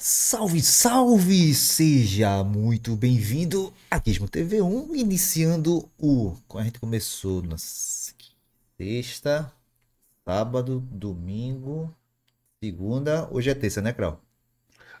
Salve, salve! Seja muito bem-vindo a Gizmo TV1, iniciando o. A gente começou na sexta, sábado, domingo, segunda. Hoje é terça, né, Crau?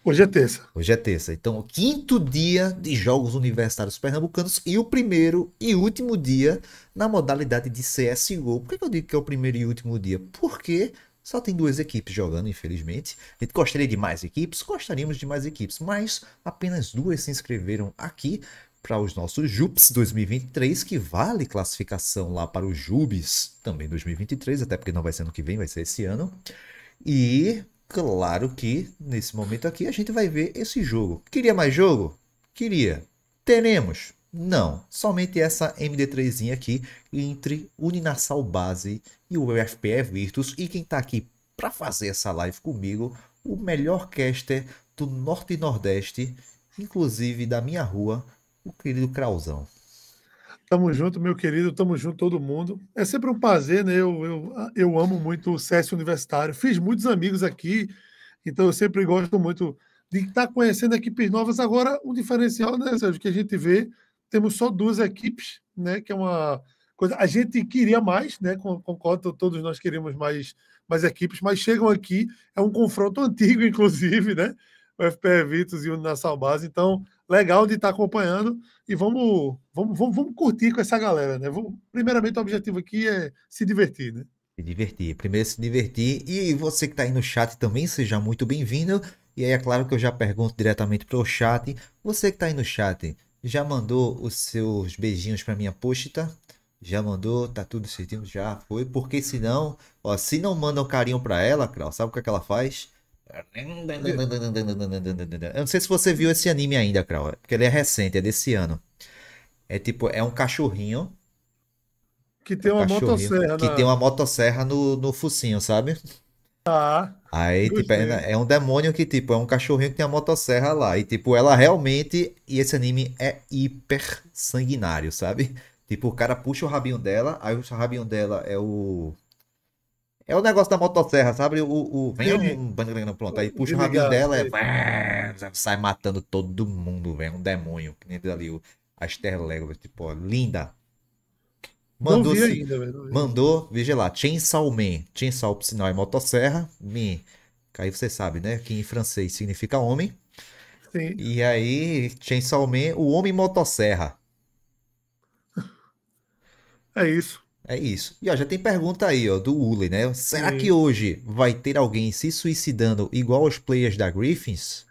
Hoje é terça. Hoje é terça. Então, o quinto dia de Jogos Universitários Pernambucanos e o primeiro e último dia na modalidade de CSGO. Por que eu digo que é o primeiro e último dia? Porque só tem duas equipes jogando, infelizmente. A gente gostaria de mais equipes, gostaríamos de mais equipes, mas apenas duas se inscreveram aqui para os nossos JUPs 2023, que vale classificação lá para os Jubes também 2023, até porque não vai ser ano que vem, vai ser esse ano. E claro que nesse momento aqui a gente vai ver esse jogo. Queria mais jogo? Queria. Teremos. Não, somente essa MD3 aqui entre Uninasal Base e o UFPE Virtus. E quem está aqui para fazer essa live comigo, o melhor caster do Norte e Nordeste, inclusive da minha rua, o querido Krauzão. Tamo junto, meu querido, tamo junto todo mundo. É sempre um prazer, né? Eu, eu, eu amo muito o CS Universitário. Fiz muitos amigos aqui, então eu sempre gosto muito de estar tá conhecendo equipes novas. Agora, o um diferencial, né, Sérgio, que a gente vê temos só duas equipes, né? Que é uma coisa. A gente queria mais, né? Concordo, todos nós queríamos mais, mais equipes, mas chegam aqui, é um confronto antigo, inclusive, né? O FPE Vitos e o Nassau Base. Então, legal de estar tá acompanhando e vamos, vamos, vamos, vamos curtir com essa galera, né? Vamos, primeiramente, o objetivo aqui é se divertir, né? Se divertir, primeiro se divertir. E você que está aí no chat também, seja muito bem-vindo. E aí é claro que eu já pergunto diretamente para o chat. Você que está aí no chat, já mandou os seus beijinhos para minha posta? Já mandou? Tá tudo certinho? Já foi? Porque se não ó, se não mandam carinho para ela, Krau, sabe o que, é que ela faz? Eu não sei se você viu esse anime ainda, Krau, é porque ele é recente, é desse ano. É tipo, é um cachorrinho. Que tem é um uma motosserra. Que na... Né? tem uma motosserra no, no focinho, sabe? Ah. Aí, tipo, é, é, é, um demônio que, tipo, é um cachorrinho que tem a motosserra lá. E, tipo, ela realmente. E esse anime é hiper sanguinário, sabe? Tipo, o cara puxa o rabinho dela, aí o rabinho dela é o. É o negócio da motosserra, sabe? O. o vem um. Pronto, aí puxa o rabinho dela, é... sai matando todo mundo, velho. Um demônio, que nem ali o. A Esther Lego, tipo, ó, linda, Mandou, não vi ainda, velho. Mandou, veja lá, Chainsaw Man. Chainsaw, por sinal, é motosserra. me aí você sabe, né? Que em francês significa homem. Sim. E aí, Chainsaw Man, o homem motosserra. É isso. É isso. E ó, já tem pergunta aí, ó, do Uli, né? Será Sim. que hoje vai ter alguém se suicidando igual os players da Griffins?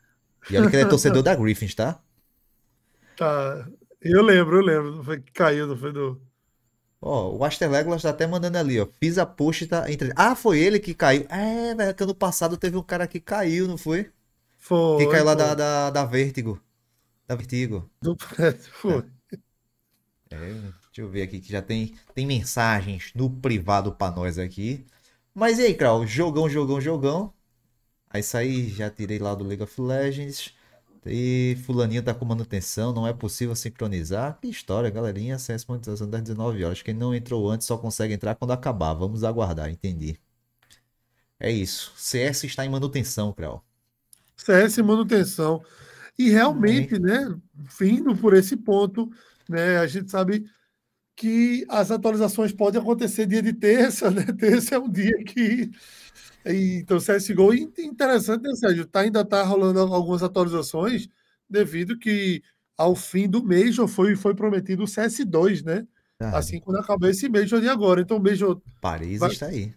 E olha que ele é torcedor da Griffins, tá? Tá. Eu lembro, eu lembro. Foi que caiu, foi do Ó, o Aster Legolas tá até mandando ali, ó. Fiz a post tá entre. Ah, foi ele que caiu. É, velho, que ano passado teve um cara que caiu, não foi? Foi. Que caiu lá da, da, da Vertigo. Da Vertigo. Do... Foi. É. é, deixa eu ver aqui que já tem, tem mensagens no privado pra nós aqui. Mas e aí, Krau? Jogão, jogão, jogão. Aí saí, já tirei lá do League of Legends. E fulaninho tá com manutenção, não é possível sincronizar. Que história, galerinha. Acesso monetização das 19 horas. Quem não entrou antes só consegue entrar quando acabar. Vamos aguardar, entendi. É isso. CS está em manutenção, Creu. CS em manutenção. E realmente, né, vindo por esse ponto, né, a gente sabe que as atualizações podem acontecer dia de terça, né? Terça é um dia que então, CSGO, interessante, né, Sérgio? Tá, ainda está rolando algumas atualizações, devido que ao fim do mês já foi, foi prometido o CS2, né? Ah, assim quando acabar esse mês de agora. Então, o Major. Paris vai, está aí.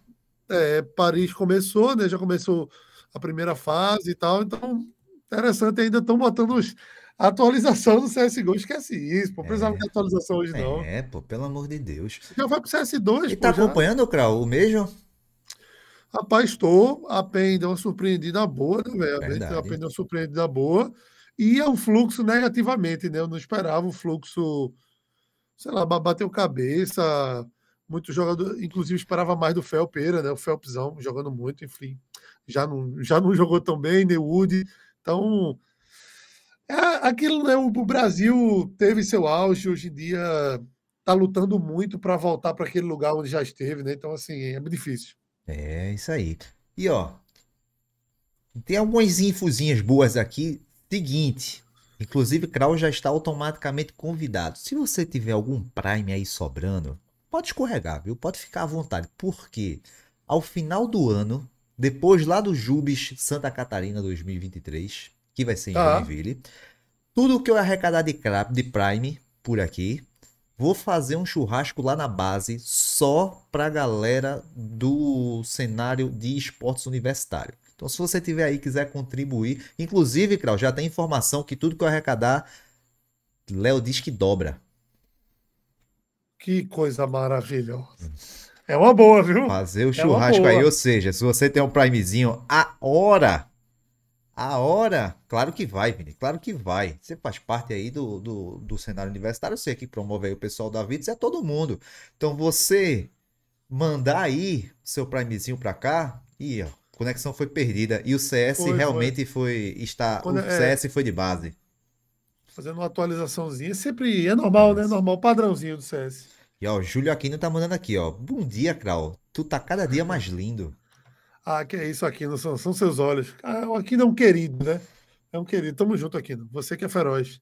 É, Paris começou, né? Já começou a primeira fase e tal. Então, interessante, ainda estão botando os, atualização do CSGO, esquece isso, pô. Precisava é, de atualização hoje, não. É, pô, pelo amor de Deus. Já vai pro CS2, E pô, tá já. acompanhando, Krau, o Major? Rapaz, estou. A PEN deu é uma surpreendida boa, né, velho? A PEN deu uma surpreendida boa. E é um fluxo negativamente, né? Eu não esperava um fluxo, sei lá, bateu cabeça. Muito jogador, inclusive esperava mais do Felpeira, né? O Felpzão jogando muito, enfim. Já não, já não jogou tão bem, nem Wood. Então, é, aquilo, né? O Brasil teve seu auge, hoje em dia tá lutando muito para voltar para aquele lugar onde já esteve, né? Então, assim, é muito difícil. É isso aí. E ó, tem algumas infozinhas boas aqui. Seguinte, inclusive Krau já está automaticamente convidado. Se você tiver algum Prime aí sobrando, pode escorregar, viu? Pode ficar à vontade. Porque ao final do ano, depois lá do Jubes Santa Catarina 2023, que vai ser em ah. Joinville, tudo que eu arrecadar de, de Prime por aqui, Vou fazer um churrasco lá na base só pra galera do cenário de esportes universitário. Então, se você tiver aí quiser contribuir, inclusive, Crau, já tem informação que tudo que eu arrecadar, Léo diz que dobra. Que coisa maravilhosa. É uma boa, viu? Fazer o é churrasco aí, ou seja, se você tem um primezinho, a hora a hora, claro que vai, Vini, claro que vai. Você faz parte aí do, do, do cenário universitário, você que promove aí o pessoal da Vides, é todo mundo. Então você mandar aí seu primezinho para cá e ó, conexão foi perdida e o CS foi, realmente foi, foi está Quando, o CS é... foi de base. Fazendo uma atualizaçãozinha, sempre é normal, né? Normal padrãozinho do CS. E ó, o Júlio Aquino tá mandando aqui, ó. Bom dia, Kral. Tu tá cada dia mais lindo. Ah, que é isso, Aquino, são, são seus olhos. Ah, o Aquino é um querido, né? É um querido. Tamo junto, Aquino. Você que é feroz.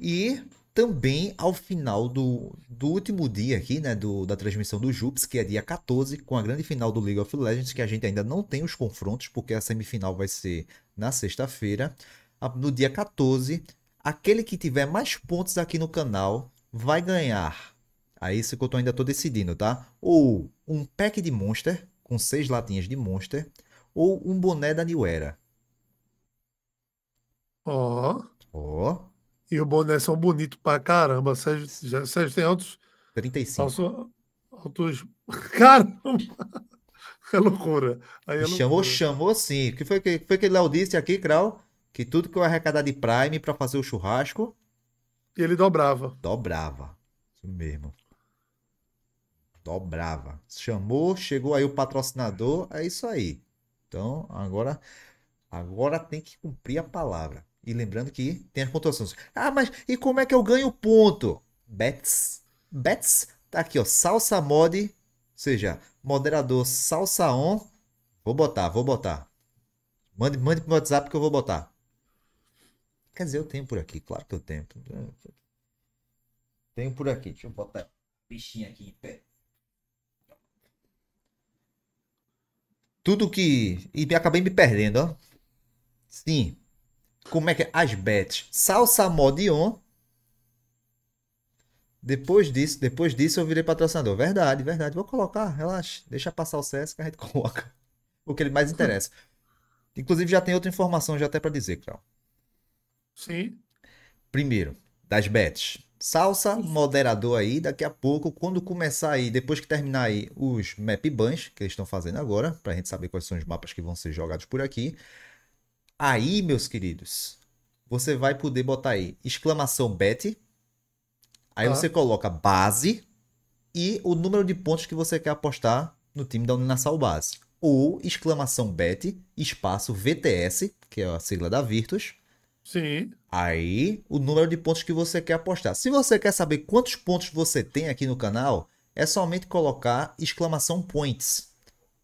E também ao final do, do último dia aqui, né, do, da transmissão do Jups, que é dia 14, com a grande final do League of Legends, que a gente ainda não tem os confrontos, porque a semifinal vai ser na sexta-feira. No dia 14, aquele que tiver mais pontos aqui no canal vai ganhar. Aí é isso que eu tô, ainda tô decidindo, tá? Ou um pack de Monster, com seis latinhas de Monster, ou um boné da New Era? Ó. Oh. Ó. Oh. E o boné são bonitos pra caramba. Sérgio tem altos. 35. Altos. altos... Caramba! É loucura. É loucura. chamou, chamou sim. O que foi que, foi que Léo disse aqui, Krau? Que tudo que eu arrecadar de Prime para fazer o churrasco. E ele dobrava. Dobrava. Isso mesmo. Dobrava. Chamou, chegou aí o patrocinador, é isso aí. Então, agora agora tem que cumprir a palavra. E lembrando que tem as pontuações. Ah, mas e como é que eu ganho ponto? Bets. Bets tá aqui, ó, salsa mod, ou seja, moderador salsa on. Vou botar, vou botar. Mande, mande pro WhatsApp que eu vou botar. Quer dizer, eu tenho por aqui, claro que eu tenho. Tenho por aqui, deixa eu botar bichinho bichinha aqui em pé. Tudo que. E acabei me perdendo, ó. Sim. Como é que é? As bets. Salsa Modion. Depois disso, depois disso eu virei patrocinador. Verdade, verdade. Vou colocar, relaxa. Deixa passar o CS que a gente coloca. O que ele mais interessa. Inclusive já tem outra informação já até para dizer, Cláudio. Sim. Primeiro, das bets. Salsa, Isso. moderador aí, daqui a pouco, quando começar aí, depois que terminar aí os map bans que eles estão fazendo agora, para a gente saber quais são os mapas que vão ser jogados por aqui. Aí, meus queridos, você vai poder botar aí exclamação bet, aí ah. você coloca base e o número de pontos que você quer apostar no time da Uninasal Base. Ou exclamação bet, espaço VTS, que é a sigla da Virtus, Sim. Aí, o número de pontos que você quer apostar. Se você quer saber quantos pontos você tem aqui no canal, é somente colocar exclamação points,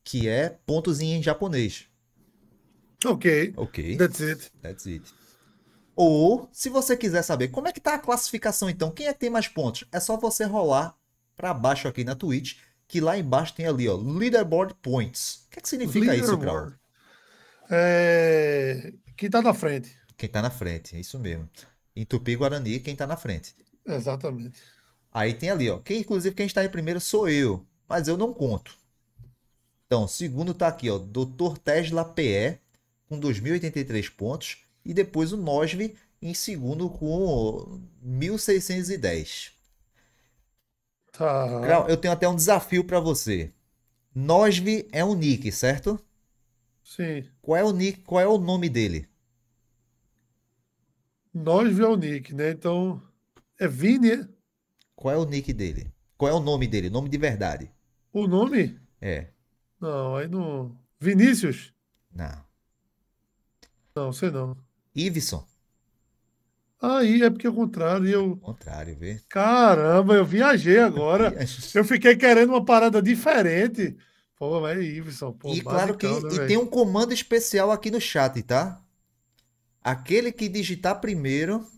que é pontos em japonês. Ok. Ok. That's it. That's it. Ou, se você quiser saber como é que tá a classificação, então, quem é que tem mais pontos? É só você rolar para baixo aqui na Twitch, que lá embaixo tem ali, ó, Leaderboard Points. O que, é que significa isso, Crow? É... Quem tá na frente quem tá na frente, é isso mesmo. Em Tupi Guarani, quem tá na frente. Exatamente. Aí tem ali, ó. Quem, inclusive, quem está em primeiro sou eu, mas eu não conto. Então, segundo tá aqui, ó, Dr. Tesla PE com 2083 pontos e depois o Nosve em segundo com 1610. Tá. Grau, eu tenho até um desafio para você. Nosve é um nick, certo? Sim. Qual é o nick, qual é o nome dele? Nós é o nick, né? Então, é Vini. É? Qual é o nick dele? Qual é o nome dele? Nome de verdade. O nome? É. Não, aí não. Vinícius? Não. Não, sei não. Iveson. Aí ah, é porque é o contrário. Eu... Contrário, vê. Caramba, eu viajei agora. eu fiquei querendo uma parada diferente. Pô, mas é Iveson. Pô, e claro que né, e tem um comando especial aqui no chat, tá? Aquele que digitar primeiro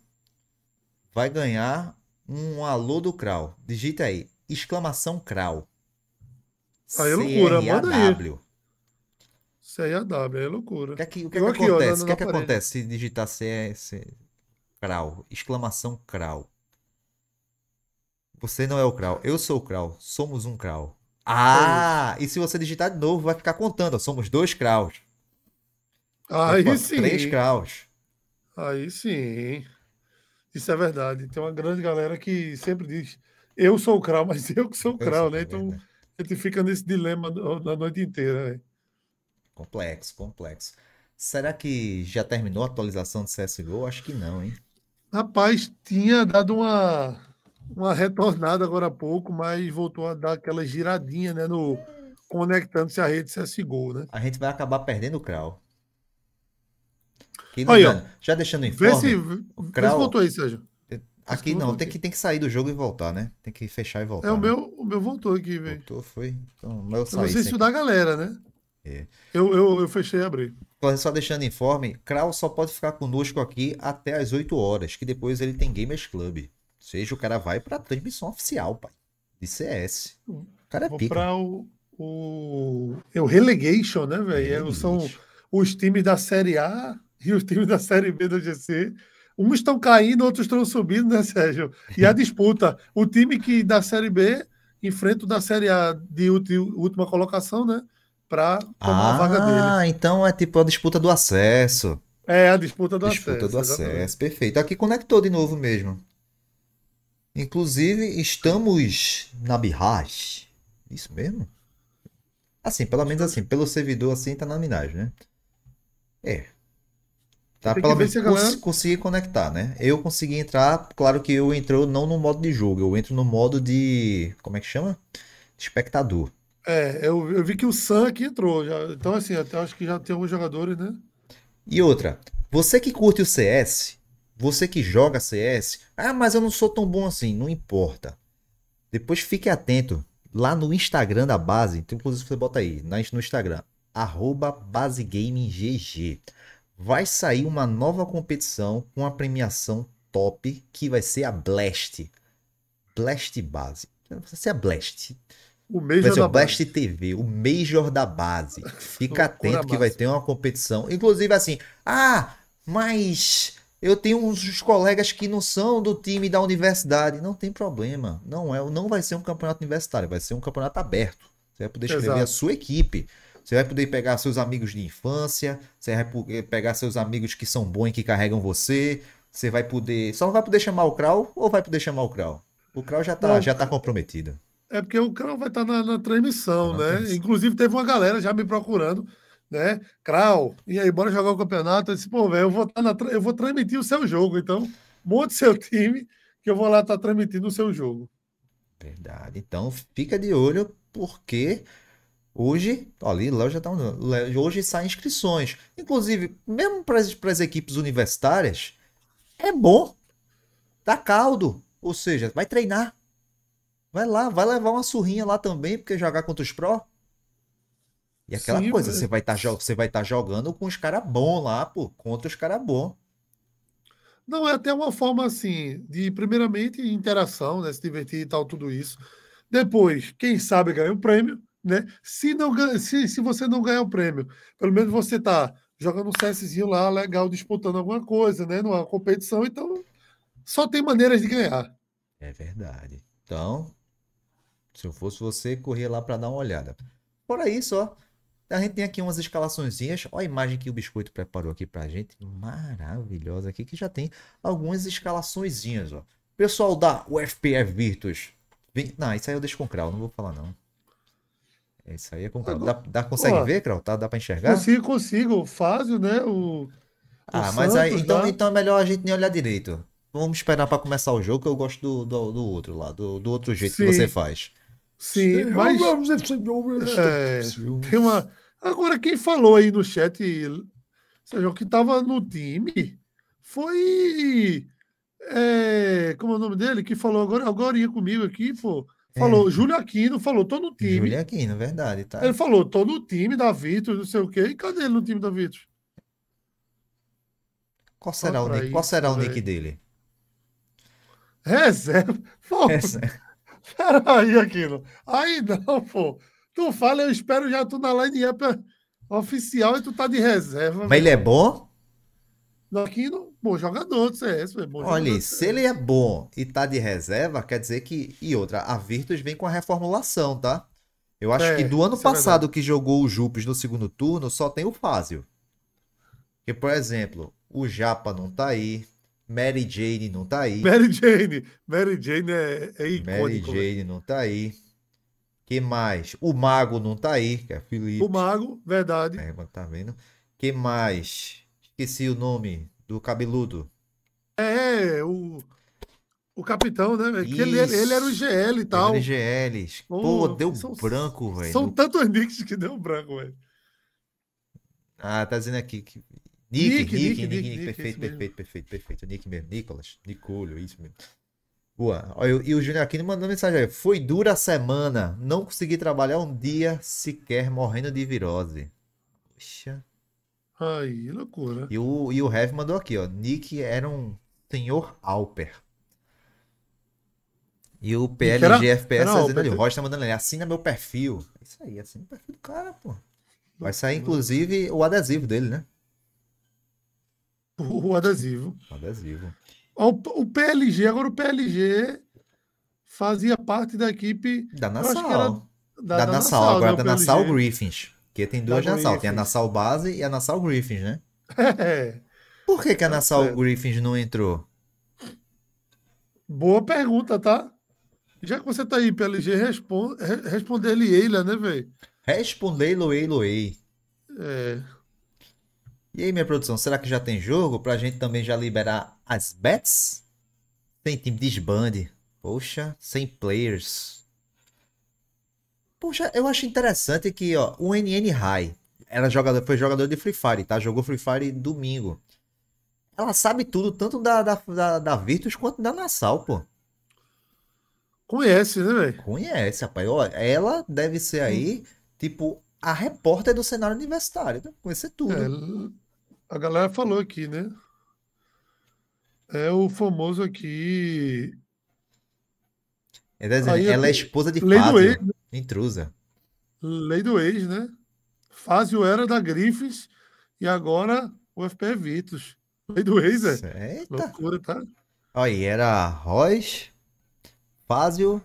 vai ganhar um alô do Krau. Digita aí, exclamação Krau. Aí é loucura, manda aí. CIAW, é loucura. O que, é o que, é que aqui, acontece? o que, é que acontece se digitar CS Krau? Exclamação Krau. Você não é o Krau, eu sou o Krau, somos um Krau. Ah, é e se você digitar de novo, vai ficar contando, somos dois Kraus. Aí sim. Três Kraus. Aí sim. Isso é verdade. Tem uma grande galera que sempre diz: eu sou o Krau, mas eu que sou o Krau, né? Então é a gente fica nesse dilema na noite inteira, né? Complexo, complexo. Será que já terminou a atualização do CSGO? Acho que não, hein? Rapaz, tinha dado uma, uma retornada agora há pouco, mas voltou a dar aquela giradinha, né? No conectando-se à rede CSGO, né? A gente vai acabar perdendo o Krau. Aí, né? ó. Já deixando em forma Vê Krau, vê se voltou aí, Sérgio. Aqui não, tem que, tem que sair do jogo e voltar, né? Tem que fechar e voltar. É, o, né? meu, o meu voltou aqui, velho. Voltou, foi. Então, não sei se da galera, né? É. Eu, eu, eu fechei e abri. Só deixando informe, Krau só pode ficar conosco aqui até as 8 horas, que depois ele tem Gamers Club. Ou seja, o cara vai pra transmissão oficial, pai. De CS. Hum. O cara é pica. o, o... É o Relegation, né, velho? É, é, são os times da Série A e os times da Série B do GC. Uns estão caindo, outros estão subindo, né, Sérgio? E a disputa. O time que da Série B enfrenta o da Série A de última colocação, né? Para tomar ah, a vaga dele. Ah, então é tipo a disputa do acesso. É, a disputa do disputa acesso. Disputa do exatamente. acesso, perfeito. Aqui conectou de novo mesmo. Inclusive, estamos na Birraj. Isso mesmo? Assim, pelo menos assim, pelo servidor assim tá na minagem, né? É. Tá? Tem Pelo menos cons consegui conectar, né? Eu consegui entrar, claro que eu entro não no modo de jogo, eu entro no modo de. Como é que chama? De espectador. É, eu, eu vi que o Sam aqui entrou. Já, então, assim, até acho que já tem alguns jogadores, né? E outra, você que curte o CS, você que joga CS, ah, mas eu não sou tão bom assim, não importa. Depois fique atento. Lá no Instagram da base, então, inclusive você bota aí, no Instagram, arroba basegaminggg vai sair uma nova competição com a premiação top que vai ser a Blast. Blast Base. Vai ser a Blast. O Major vai ser da o Blast base. TV, o Major da base. Fica atento que base. vai ter uma competição. Inclusive assim, ah, mas eu tenho uns colegas que não são do time da universidade. Não tem problema. Não é, não vai ser um campeonato universitário, vai ser um campeonato aberto. Você vai poder escrever Exato. a sua equipe. Você vai poder pegar seus amigos de infância, você vai poder eh, pegar seus amigos que são bons e que carregam você. Você vai poder. Só não vai poder chamar o Krau ou vai poder chamar o Krau? O Krau já tá, não, já tá comprometido. É porque o Krau vai estar tá na, na, transmissão, né? Inclusive, teve uma galera já me procurando, né? Krau, e aí, bora jogar o campeonato? Eu disse, pô, velho, eu, vou tá na, eu vou transmitir o seu jogo, então, monte seu time, que eu vou lá estar tá transmitindo o seu jogo. Verdade. Então, fica de olho, porque Hoje, ali, Léo já tá, Léo, hoje saem inscrições. Inclusive, mesmo para as equipes universitárias, é bom. Dá caldo. Ou seja, vai treinar. Vai lá, vai levar uma surrinha lá também, porque jogar contra os pró. E aquela Sim, coisa, você vai tá, estar tá jogando com os caras bons lá, pô, contra os caras bons. Não, é até uma forma assim, de primeiramente interação, né? Se divertir e tal, tudo isso. Depois, quem sabe ganha um prêmio né? Se, não, se, se você não ganhar o prêmio, pelo menos você tá jogando um CSzinho lá, legal, disputando alguma coisa, né? Numa competição, então só tem maneiras de ganhar. É verdade. Então, se eu fosse você, corria lá para dar uma olhada. por aí só A gente tem aqui umas escalaçõezinhas. olha a imagem que o Biscoito preparou aqui pra gente. Maravilhosa aqui, que já tem algumas escalaçõezinhas, ó. Pessoal da UFPF Virtus. Vem... Não, isso aí eu deixo com o Krau, não vou falar não. É isso aí é complicado. Tá agora, dá, dá, consegue ver, Crau? Tá, dá para enxergar? Consigo, consigo. fácil né? O, o ah, Santos, mas aí. Então, né? então é melhor a gente nem olhar direito. Vamos esperar para começar o jogo, que eu gosto do, do, do outro lá, do, do outro jeito Sim. que você faz. Sim, mas. É, tem uma. Agora, quem falou aí no chat, seja, o que estava no time foi. É, como é o nome dele? Que falou agora, agora ia comigo aqui, pô. Falou, é. Júlio Aquino falou, tô no time. Júlio Aquino, verdade, tá. Ele falou, tô no time da Vitor, não sei o quê. E cadê ele no time da Vitor? Qual será, o, nick, qual será o nick dele? Reserva. Pô, Reserva. Peraí, Aquino. Aí não, pô. Tu fala, eu espero já tu na line-up oficial e tu tá de reserva. Mas meu. ele é bom? Joaquino, bom jogador do CS. Bom Olha, se ele é bom e tá de reserva, quer dizer que. E outra, a Virtus vem com a reformulação, tá? Eu acho é, que do ano é passado é que jogou o Jupes no segundo turno, só tem o Fázio. Que, por exemplo, o Japa não tá aí, Mary Jane não tá aí. Mary Jane, Mary Jane é, é icônico. Mary Jane não tá aí. Que mais? O Mago não tá aí, que é Felipe. O Mago, verdade. É, tá vendo? Que mais? Esqueci o nome do cabeludo. É, é o. O capitão, né? Isso, ele, ele, era o GL e tal. Era o GL. Pô, oh, deu são, branco, velho. São tantos nicks que deu branco, velho. Ah, tá dizendo aqui que. Nick, Nick, Nick, Nick, Nick, Nick, Nick perfeito, perfeito, perfeito, perfeito. Nick mesmo, Nicolas, Nicolho, isso mesmo. Boa. E o Júnior aqui mandou mensagem. Aí. Foi dura a semana. Não consegui trabalhar um dia sequer morrendo de virose. Poxa. Aí, loucura. E o, e o Heavy mandou aqui, ó. Nick era um senhor Alper. E o PLG FPS fazendo ali. O Roger tá mandando ali. Assina meu perfil. isso aí, assina o perfil do cara, pô. Vai sair, inclusive, o adesivo dele, né? O adesivo. O adesivo. O, o PLG, agora o PLG fazia parte da equipe. Da Nassau. Da, da, da, Nassau, Nassau agora né, da Nassau Griffins. Porque tem duas Nassau. Griffins. Tem a Nassau Base e a Nassau Griffins, né? É. Por que, que a tá Nassau é. Griffins não entrou? Boa pergunta, tá? Já que você tá aí, PLG, responde, responde ele ele, né, velho? Respondei Loei Loei. É. E aí, minha produção, será que já tem jogo pra gente também já liberar as bets? Tem time desbande. Poxa, sem players. Poxa, eu acho interessante que, ó, o NN High, ela jogador, foi jogador de Free Fire, tá? Jogou Free Fire domingo. Ela sabe tudo, tanto da, da, da, da Virtus quanto da Nassau, pô. Conhece, né, velho? Conhece, rapaz. Ó, ela deve ser aí, hum. tipo, a repórter do cenário universitário. Deve né? conhecer tudo. É, a galera falou aqui, né? É o famoso aqui. É ela, aí, ela é esposa de Fábio. Intrusa. Lei do ex, né? Fazio era da Griffiths e agora o FP é Vitos. Lei do ex, é. Eita. Loucura, tá? Aí era Royce, Fazio,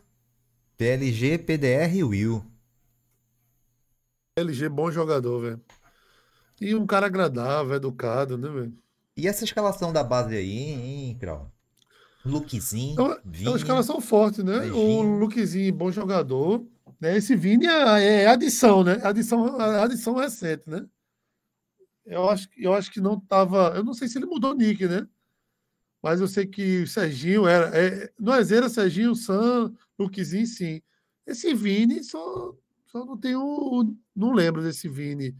PLG, PDR e Will. PLG, bom jogador, velho. E um cara agradável, educado, né, velho? E essa escalação da base aí, hein, Krau? Luquezinho. Então, é escalação forte, né? Beijinho. É o Luquezinho, bom jogador. Né? Esse Vini é, é, é adição, né? Adição, adição recente, né? Eu acho, eu acho que não estava. Eu não sei se ele mudou o nick, né? Mas eu sei que o Serginho era. É, é Serginho, Sam, Luquezinho, sim. Esse Vini, só, só não tenho. Não lembro desse Vini.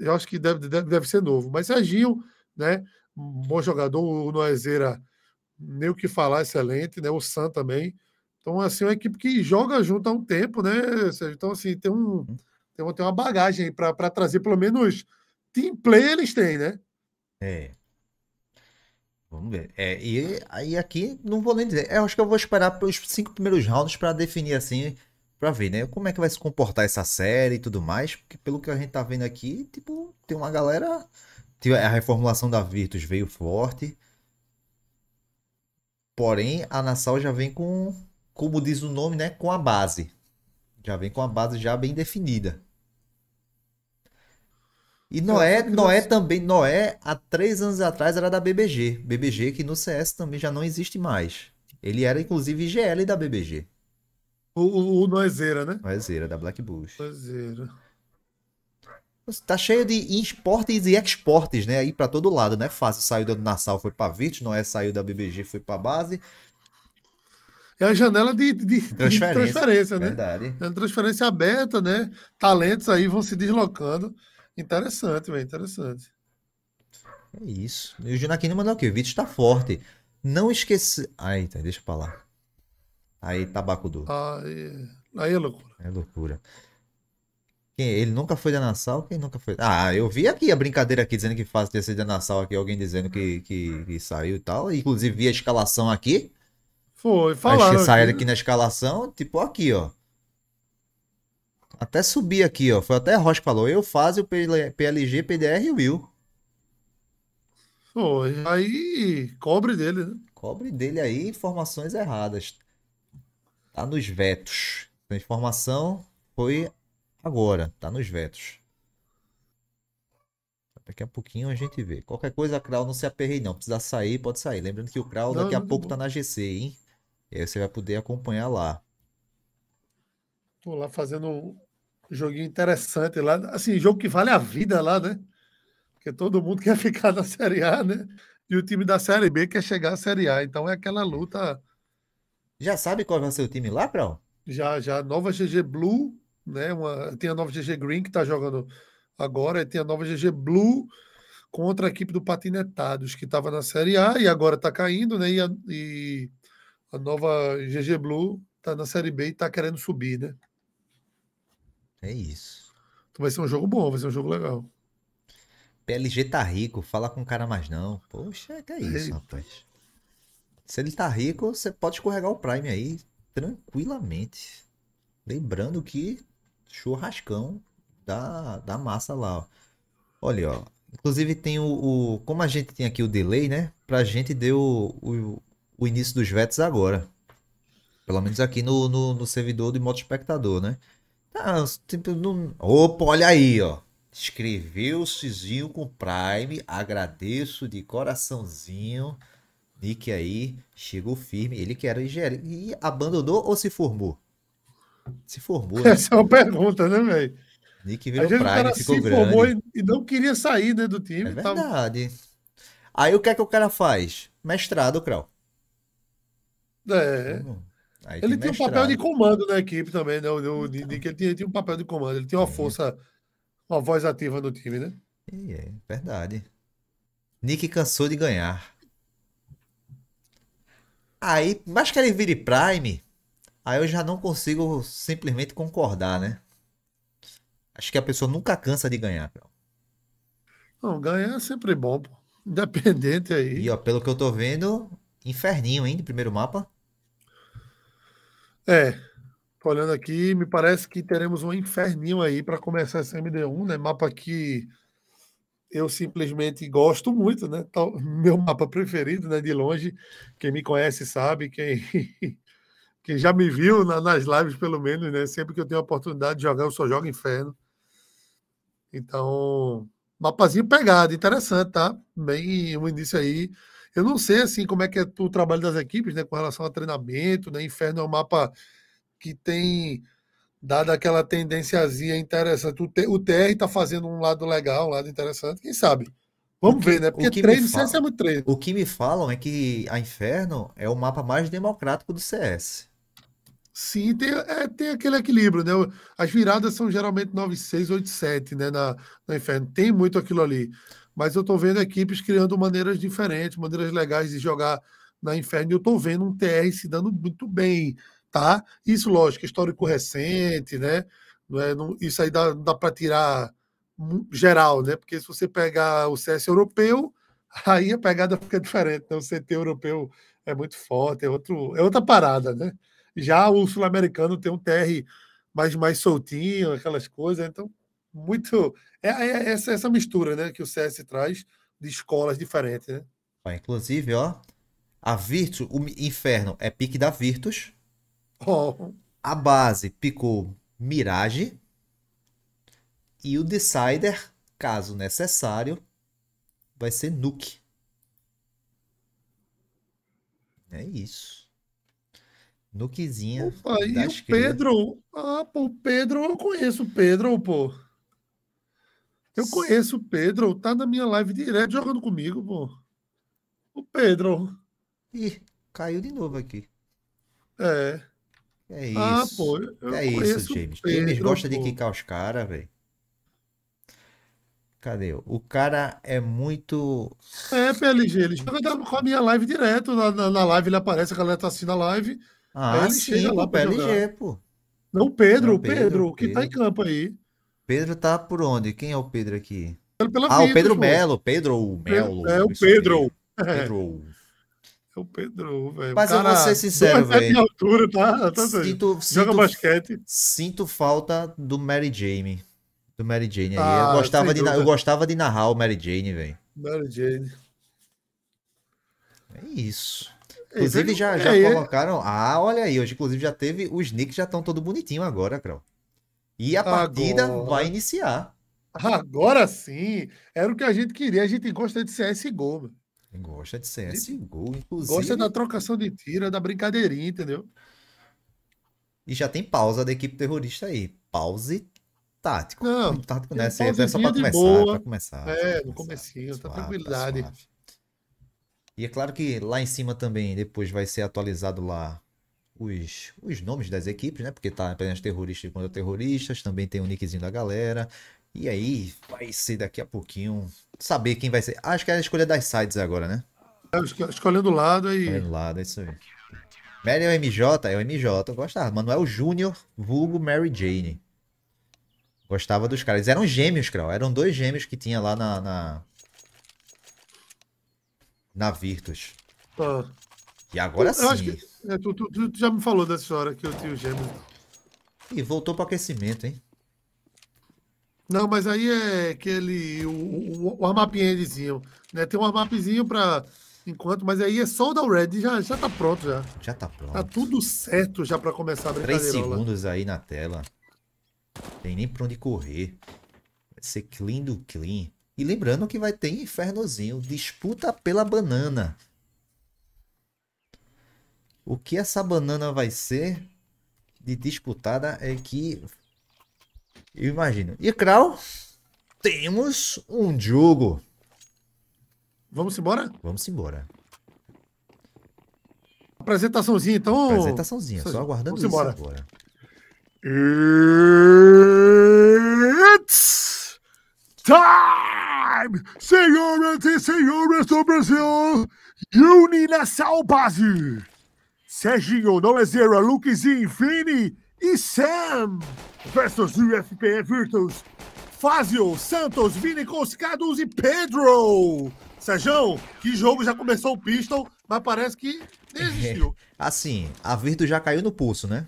Eu acho que deve, deve, deve ser novo. Mas Serginho, né? Um bom jogador, o Noezeira, é nem o que falar, excelente, né? O Sam também. Então, assim, é uma equipe que joga junto há um tempo, né, Sérgio? Então, assim, tem, um, uhum. tem, uma, tem uma bagagem aí para trazer, pelo menos team play eles têm, né? É. Vamos ver. É, e aí aqui, não vou nem dizer. Eu acho que eu vou esperar pelos cinco primeiros rounds para definir, assim, para ver, né? Como é que vai se comportar essa série e tudo mais. Porque pelo que a gente tá vendo aqui, tipo, tem uma galera... Tipo, a reformulação da Virtus veio forte. Porém, a Nassau já vem com como diz o nome, né, com a base. Já vem com a base já bem definida. E então, Noé, Noé também, Noé há três anos atrás era da BBG. BBG que no CS também já não existe mais. Ele era inclusive GL da BBG. O, o Noezeira, né? Noezeira, da Black Bush. Noezeira. Tá cheio de esportes e exportes, né? Aí para todo lado, né? Fácil. Saiu do Nassau, foi pra Virtus. Noé saiu da BBG, foi pra base é a janela de, de, transferência, de transferência, né? Verdade. É transferência aberta, né? Talentos aí vão se deslocando. Interessante, velho, interessante. É isso. E o Junaquino mandou aqui, o Vitor está forte. Não esquecer. Ai, tá, deixa pra lá. Aí, tabacudo. Aí, aí é loucura. É loucura. Quem, ele nunca foi da Nassau? Quem nunca foi? Ah, eu vi aqui a brincadeira aqui dizendo que faz ter sido da Nassau aqui, alguém dizendo que, que, que saiu e tal. Inclusive vi a escalação aqui. Foi, falaram. saiu saíram aqui na escalação, tipo aqui, ó. Até subir aqui, ó. Foi até Rocha que falou. Eu faço o PLG, PDR e Will. Foi. Aí cobre dele, né? Cobre dele aí informações erradas. Tá nos vetos. A então, informação foi agora. Tá nos vetos. Daqui a pouquinho a gente vê. Qualquer coisa, a não se aperrei, não. Precisa sair, pode sair. Lembrando que o Krau daqui não, a pouco bom. tá na GC, hein? E aí você vai poder acompanhar lá. Tô lá fazendo um joguinho interessante lá. Assim, jogo que vale a vida lá, né? Porque todo mundo quer ficar na Série A, né? E o time da Série B quer chegar à Série A. Então é aquela luta. Já sabe qual vai ser o time lá, Prão? Já, já. Nova GG Blue, né? Uma... Tem a nova GG Green que tá jogando agora. E tem a nova GG Blue contra a equipe do Patinetados, que estava na Série A e agora está caindo, né? E, a, e a nova GG Blue tá na Série B e tá querendo subir, né? É isso. Então vai ser um jogo bom, vai ser um jogo legal. PLG tá rico, fala com o cara mais não. Poxa, que é isso, Eita. rapaz. Se ele tá rico, você pode escorregar o Prime aí tranquilamente. Lembrando que churrascão da, da massa lá, ó. Olha, ó. Inclusive tem o, o, Como a gente tem aqui o delay, né? Pra gente deu o, o início dos VETs agora. Pelo menos aqui no, no, no servidor do modo espectador, né? Ah, tipo, não... Opa, olha aí, ó. escreveu Cizinho com Prime. Agradeço de coraçãozinho. Nick aí chegou firme. Ele que era engenheiro. E abandonou ou se formou? Se formou, né? Essa é uma pergunta, né, velho? Nick virou Prime, cara ficou se grande. Formou e não queria sair né, do time. É verdade. Tava... Aí o que é que o cara faz? Mestrado, Krau. É. Uhum. Aí ele tem, um papel de comando na equipe também, né? O, o então. Nick ele tinha, tinha um papel de comando, ele tinha uma é. força, uma voz ativa no time, né? É, verdade. Nick cansou de ganhar. Aí, mas que ele vire Prime, aí eu já não consigo simplesmente concordar, né? Acho que a pessoa nunca cansa de ganhar, Não, ganhar é sempre bom, pô. Independente aí. E ó, pelo que eu tô vendo, inferninho, hein, de primeiro mapa. É, tô olhando aqui, me parece que teremos um inferninho aí para começar esse MD1, né? Mapa que eu simplesmente gosto muito, né? Tal, meu mapa preferido, né? De longe, quem me conhece sabe, quem, quem já me viu na, nas lives, pelo menos, né? Sempre que eu tenho a oportunidade de jogar, eu só jogo Inferno. Então, mapazinho pegado, interessante, tá? Bem, um início aí eu não sei assim como é que é o trabalho das equipes, né, com relação a treinamento, né? Inferno é um mapa que tem dado aquela tendênciazinha interessante. O, T, o TR está fazendo um lado legal, um lado interessante, quem sabe. Vamos que, ver, né? Porque treino fala, CS é muito treino. O que me falam é que a Inferno é o mapa mais democrático do CS. Sim, tem, é, tem aquele equilíbrio, né? As viradas são geralmente 9-6, 8-7, né? Na, na Inferno. Tem muito aquilo ali mas eu estou vendo equipes criando maneiras diferentes, maneiras legais de jogar na Inferno. E eu estou vendo um TR se dando muito bem, tá? Isso, lógico, histórico recente, né? Não é, não, isso aí dá, dá para tirar geral, né? Porque se você pegar o CS europeu, aí a pegada fica diferente. Né? O CT europeu é muito forte, é, outro, é outra parada, né? Já o sul-americano tem um TR mais, mais soltinho, aquelas coisas, então muito. É, é, é essa, essa mistura né, que o CS traz de escolas diferentes. Né? Inclusive, ó, a Virtus, o Inferno é pique da Virtus. Oh. A base picou Mirage. E o Decider, caso necessário, vai ser Nuke. É isso. Nukezinha. Opa, e o Pedro? Ah, pô, o Pedro eu conheço o Pedro, pô. Eu conheço o Pedro, tá na minha live direto jogando comigo, pô. O Pedro. Ih, caiu de novo aqui. É. É ah, isso. Ah, pô. é isso, James. Pedro, James gosta pô. de quicar os caras, velho. Cadê? O cara é muito. É, PLG, ele joga com a minha live direto. Na, na, na live ele aparece, a galera tá assistindo a live. Ah, ele sim, chega lá o PLG, jogar. pô. Não, o Pedro, Não, o Pedro, Pedro, que tá em campo aí. Pedro tá por onde? Quem é o Pedro aqui? ah, vida, o Pedro Melo. Pedro Melo. É, é o Pedro. É. Pedro. É o Pedro, velho. Mas cara, eu vou ser sincero, velho. altura, tá? tá sinto, Joga basquete. Sinto falta do Mary Jane. Do Mary Jane ah, Eu gostava, de, eu gostava de narrar o Mary Jane, velho. Mary Jane. É isso. É, inclusive, já, já é, é, colocaram. Ah, olha aí. Hoje, inclusive, já teve. Os Knicks já estão todo bonitinho agora, Crão. E a Agora... partida vai iniciar. Agora sim! Era o que a gente queria. A gente gosta de CSGO. Mano. Gosta de CSGO, inclusive. Gosta da trocação de tiro, da brincadeirinha, entendeu? E já tem pausa da equipe terrorista aí. Pause tático. Não, tático né? é só pra começar, pra começar. É, no comecinho, suave, tá tranquilidade. Tá e é claro que lá em cima também, depois vai ser atualizado lá os, os nomes das equipes, né? Porque tá apenas terroristas contra terroristas, também tem o nickzinho da galera. E aí vai ser daqui a pouquinho saber quem vai ser. Acho que é a escolha das sides agora, né? É, escolhendo o lado aí. Escolhendo o lado, é isso aí. Mary é o MJ, é o MJ, eu gostava. Manuel Júnior, vulgo Mary Jane. Gostava dos caras. Eles eram gêmeos, Krau. Eram dois gêmeos que tinha lá na. Na, na Virtus. Ah. E agora eu, sim. Eu é, tu, tu, tu, já me falou dessa hora que eu tinha o gêmeo. E voltou para aquecimento, hein? Não, mas aí é aquele. O, o, o Né? Tem um armapzinho para enquanto, mas aí é só o red já, já tá pronto já. Já tá pronto. Tá tudo certo já para começar a brincadeira. 3 segundos aí na tela. Tem nem pra onde correr. Vai ser clean do clean. E lembrando que vai ter infernozinho. Disputa pela banana. O que essa banana vai ser de disputada é que. Eu imagino. E Krau, temos um jogo. Vamos embora? Vamos embora. Apresentaçãozinha, então. Apresentaçãozinha, só aguardando Vamos embora. agora. It's time! Senhoras e senhores do Brasil, Uninassal Base! Serginho Noezera, é é Lucas Infini e Sam versus UFPE Virtus. Fazio, Santos, Vini, Coscados e Pedro. Sejão, que jogo já começou o Pistol, mas parece que desistiu. É, assim, a Virtus já caiu no pulso, né?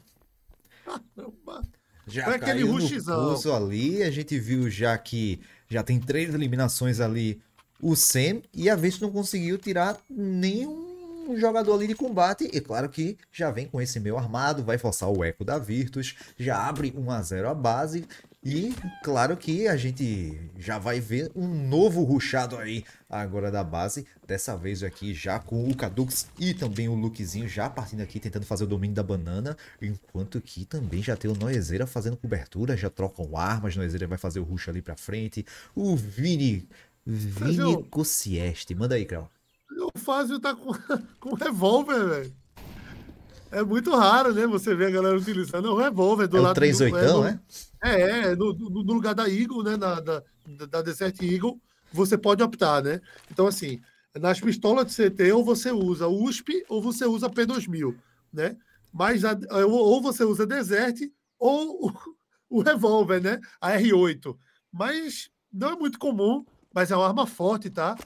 Já Foi aquele caiu rushizão. no pulso ali, a gente viu já que já tem três eliminações ali o Sam e a Virtus não conseguiu tirar nenhum um jogador ali de combate. E claro que já vem com esse meio armado, vai forçar o eco da Virtus, já abre 1 a 0 a base. E claro que a gente já vai ver um novo ruchado aí agora da base. Dessa vez aqui já com o Cadux e também o Lukezinho já partindo aqui tentando fazer o domínio da banana. Enquanto que também já tem o Noezeira fazendo cobertura, já trocam armas. Noezeira vai fazer o rush ali pra frente. O Vini, Vini Cossieste. Manda aí, Creu o Fábio tá com, com revólver, velho. É muito raro, né? Você ver a galera utilizando o revólver do é lado. O 38, né? É, é no, no, lugar da Eagle, né? Na, da, da Desert Eagle, você pode optar, né? Então, assim, nas pistolas de CT, ou você usa USP ou você usa P2000, né? Mas a, é, ou você usa Desert ou o, o revólver, né? A R8. Mas não é muito comum mas é uma arma forte, tá?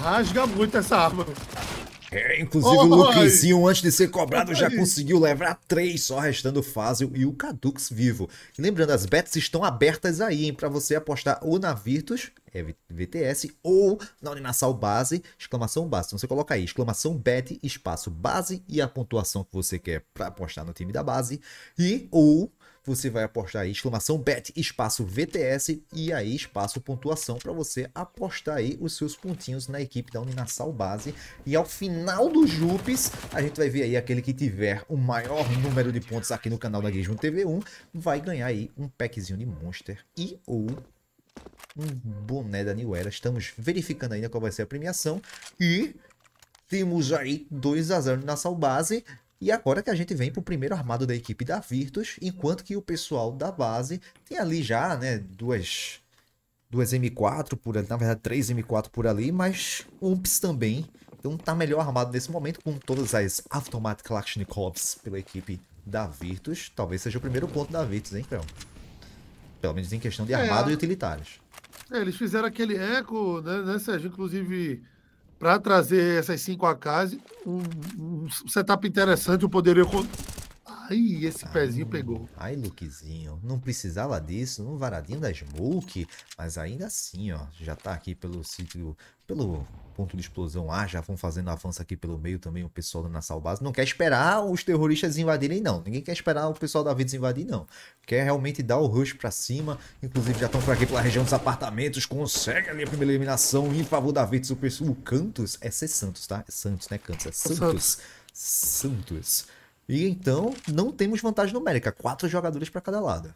Rasga muito essa arma. É, inclusive oh, o Lucricinho, antes de ser cobrado, já conseguiu levar três, só restando o Fázio e o Cadux vivo. lembrando, as bets estão abertas aí, para você apostar ou na Virtus, é VTS, ou na Uninassal Base, exclamação base. Então você coloca aí, exclamação bet, espaço base e a pontuação que você quer para apostar no time da base. E ou você vai apostar aí, exclamação bet, espaço VTS e aí espaço pontuação para você apostar aí os seus pontinhos na equipe da Uninasal Base. E ao final do Jupes, a gente vai ver aí aquele que tiver o maior número de pontos aqui no canal da Gizmo TV1, vai ganhar aí um packzinho de Monster e ou um boné da New Era. Estamos verificando ainda qual vai ser a premiação e temos aí 2 x 0 na Base. E agora que a gente vem para o primeiro armado da equipe da Virtus, enquanto que o pessoal da base tem ali já, né, duas, duas M4 por ali, na verdade três M4 por ali, mas UMPs também. Então tá melhor armado nesse momento com todas as Automatic Kalashnikovs pela equipe da Virtus. Talvez seja o primeiro ponto da Virtus, hein, Cleo? Pelo menos em questão de é, armado é. e utilitários. É, eles fizeram aquele eco, né, né Sérgio? Inclusive, para trazer essas cinco AKs, um, um setup interessante, o poderio. Ai, esse ai, pezinho pegou. Ai, luquezinho não precisava disso, num varadinho da Smoke, mas ainda assim, ó, já tá aqui pelo sítio, pelo ponto de explosão. Ah, já vão fazendo avanço aqui pelo meio também, o pessoal da Nassau Base. Não quer esperar os terroristas invadirem, não. Ninguém quer esperar o pessoal da Vides invadir, não. Quer realmente dar o rush pra cima. Inclusive, já estão por aqui pela região dos apartamentos. Consegue ali a primeira eliminação em favor da Vides. O, pessoal Cantos é ser Santos, tá? É Santos, né, Cantos? É Santos. Santos. E então, não temos vantagem numérica. Quatro jogadores para cada lado.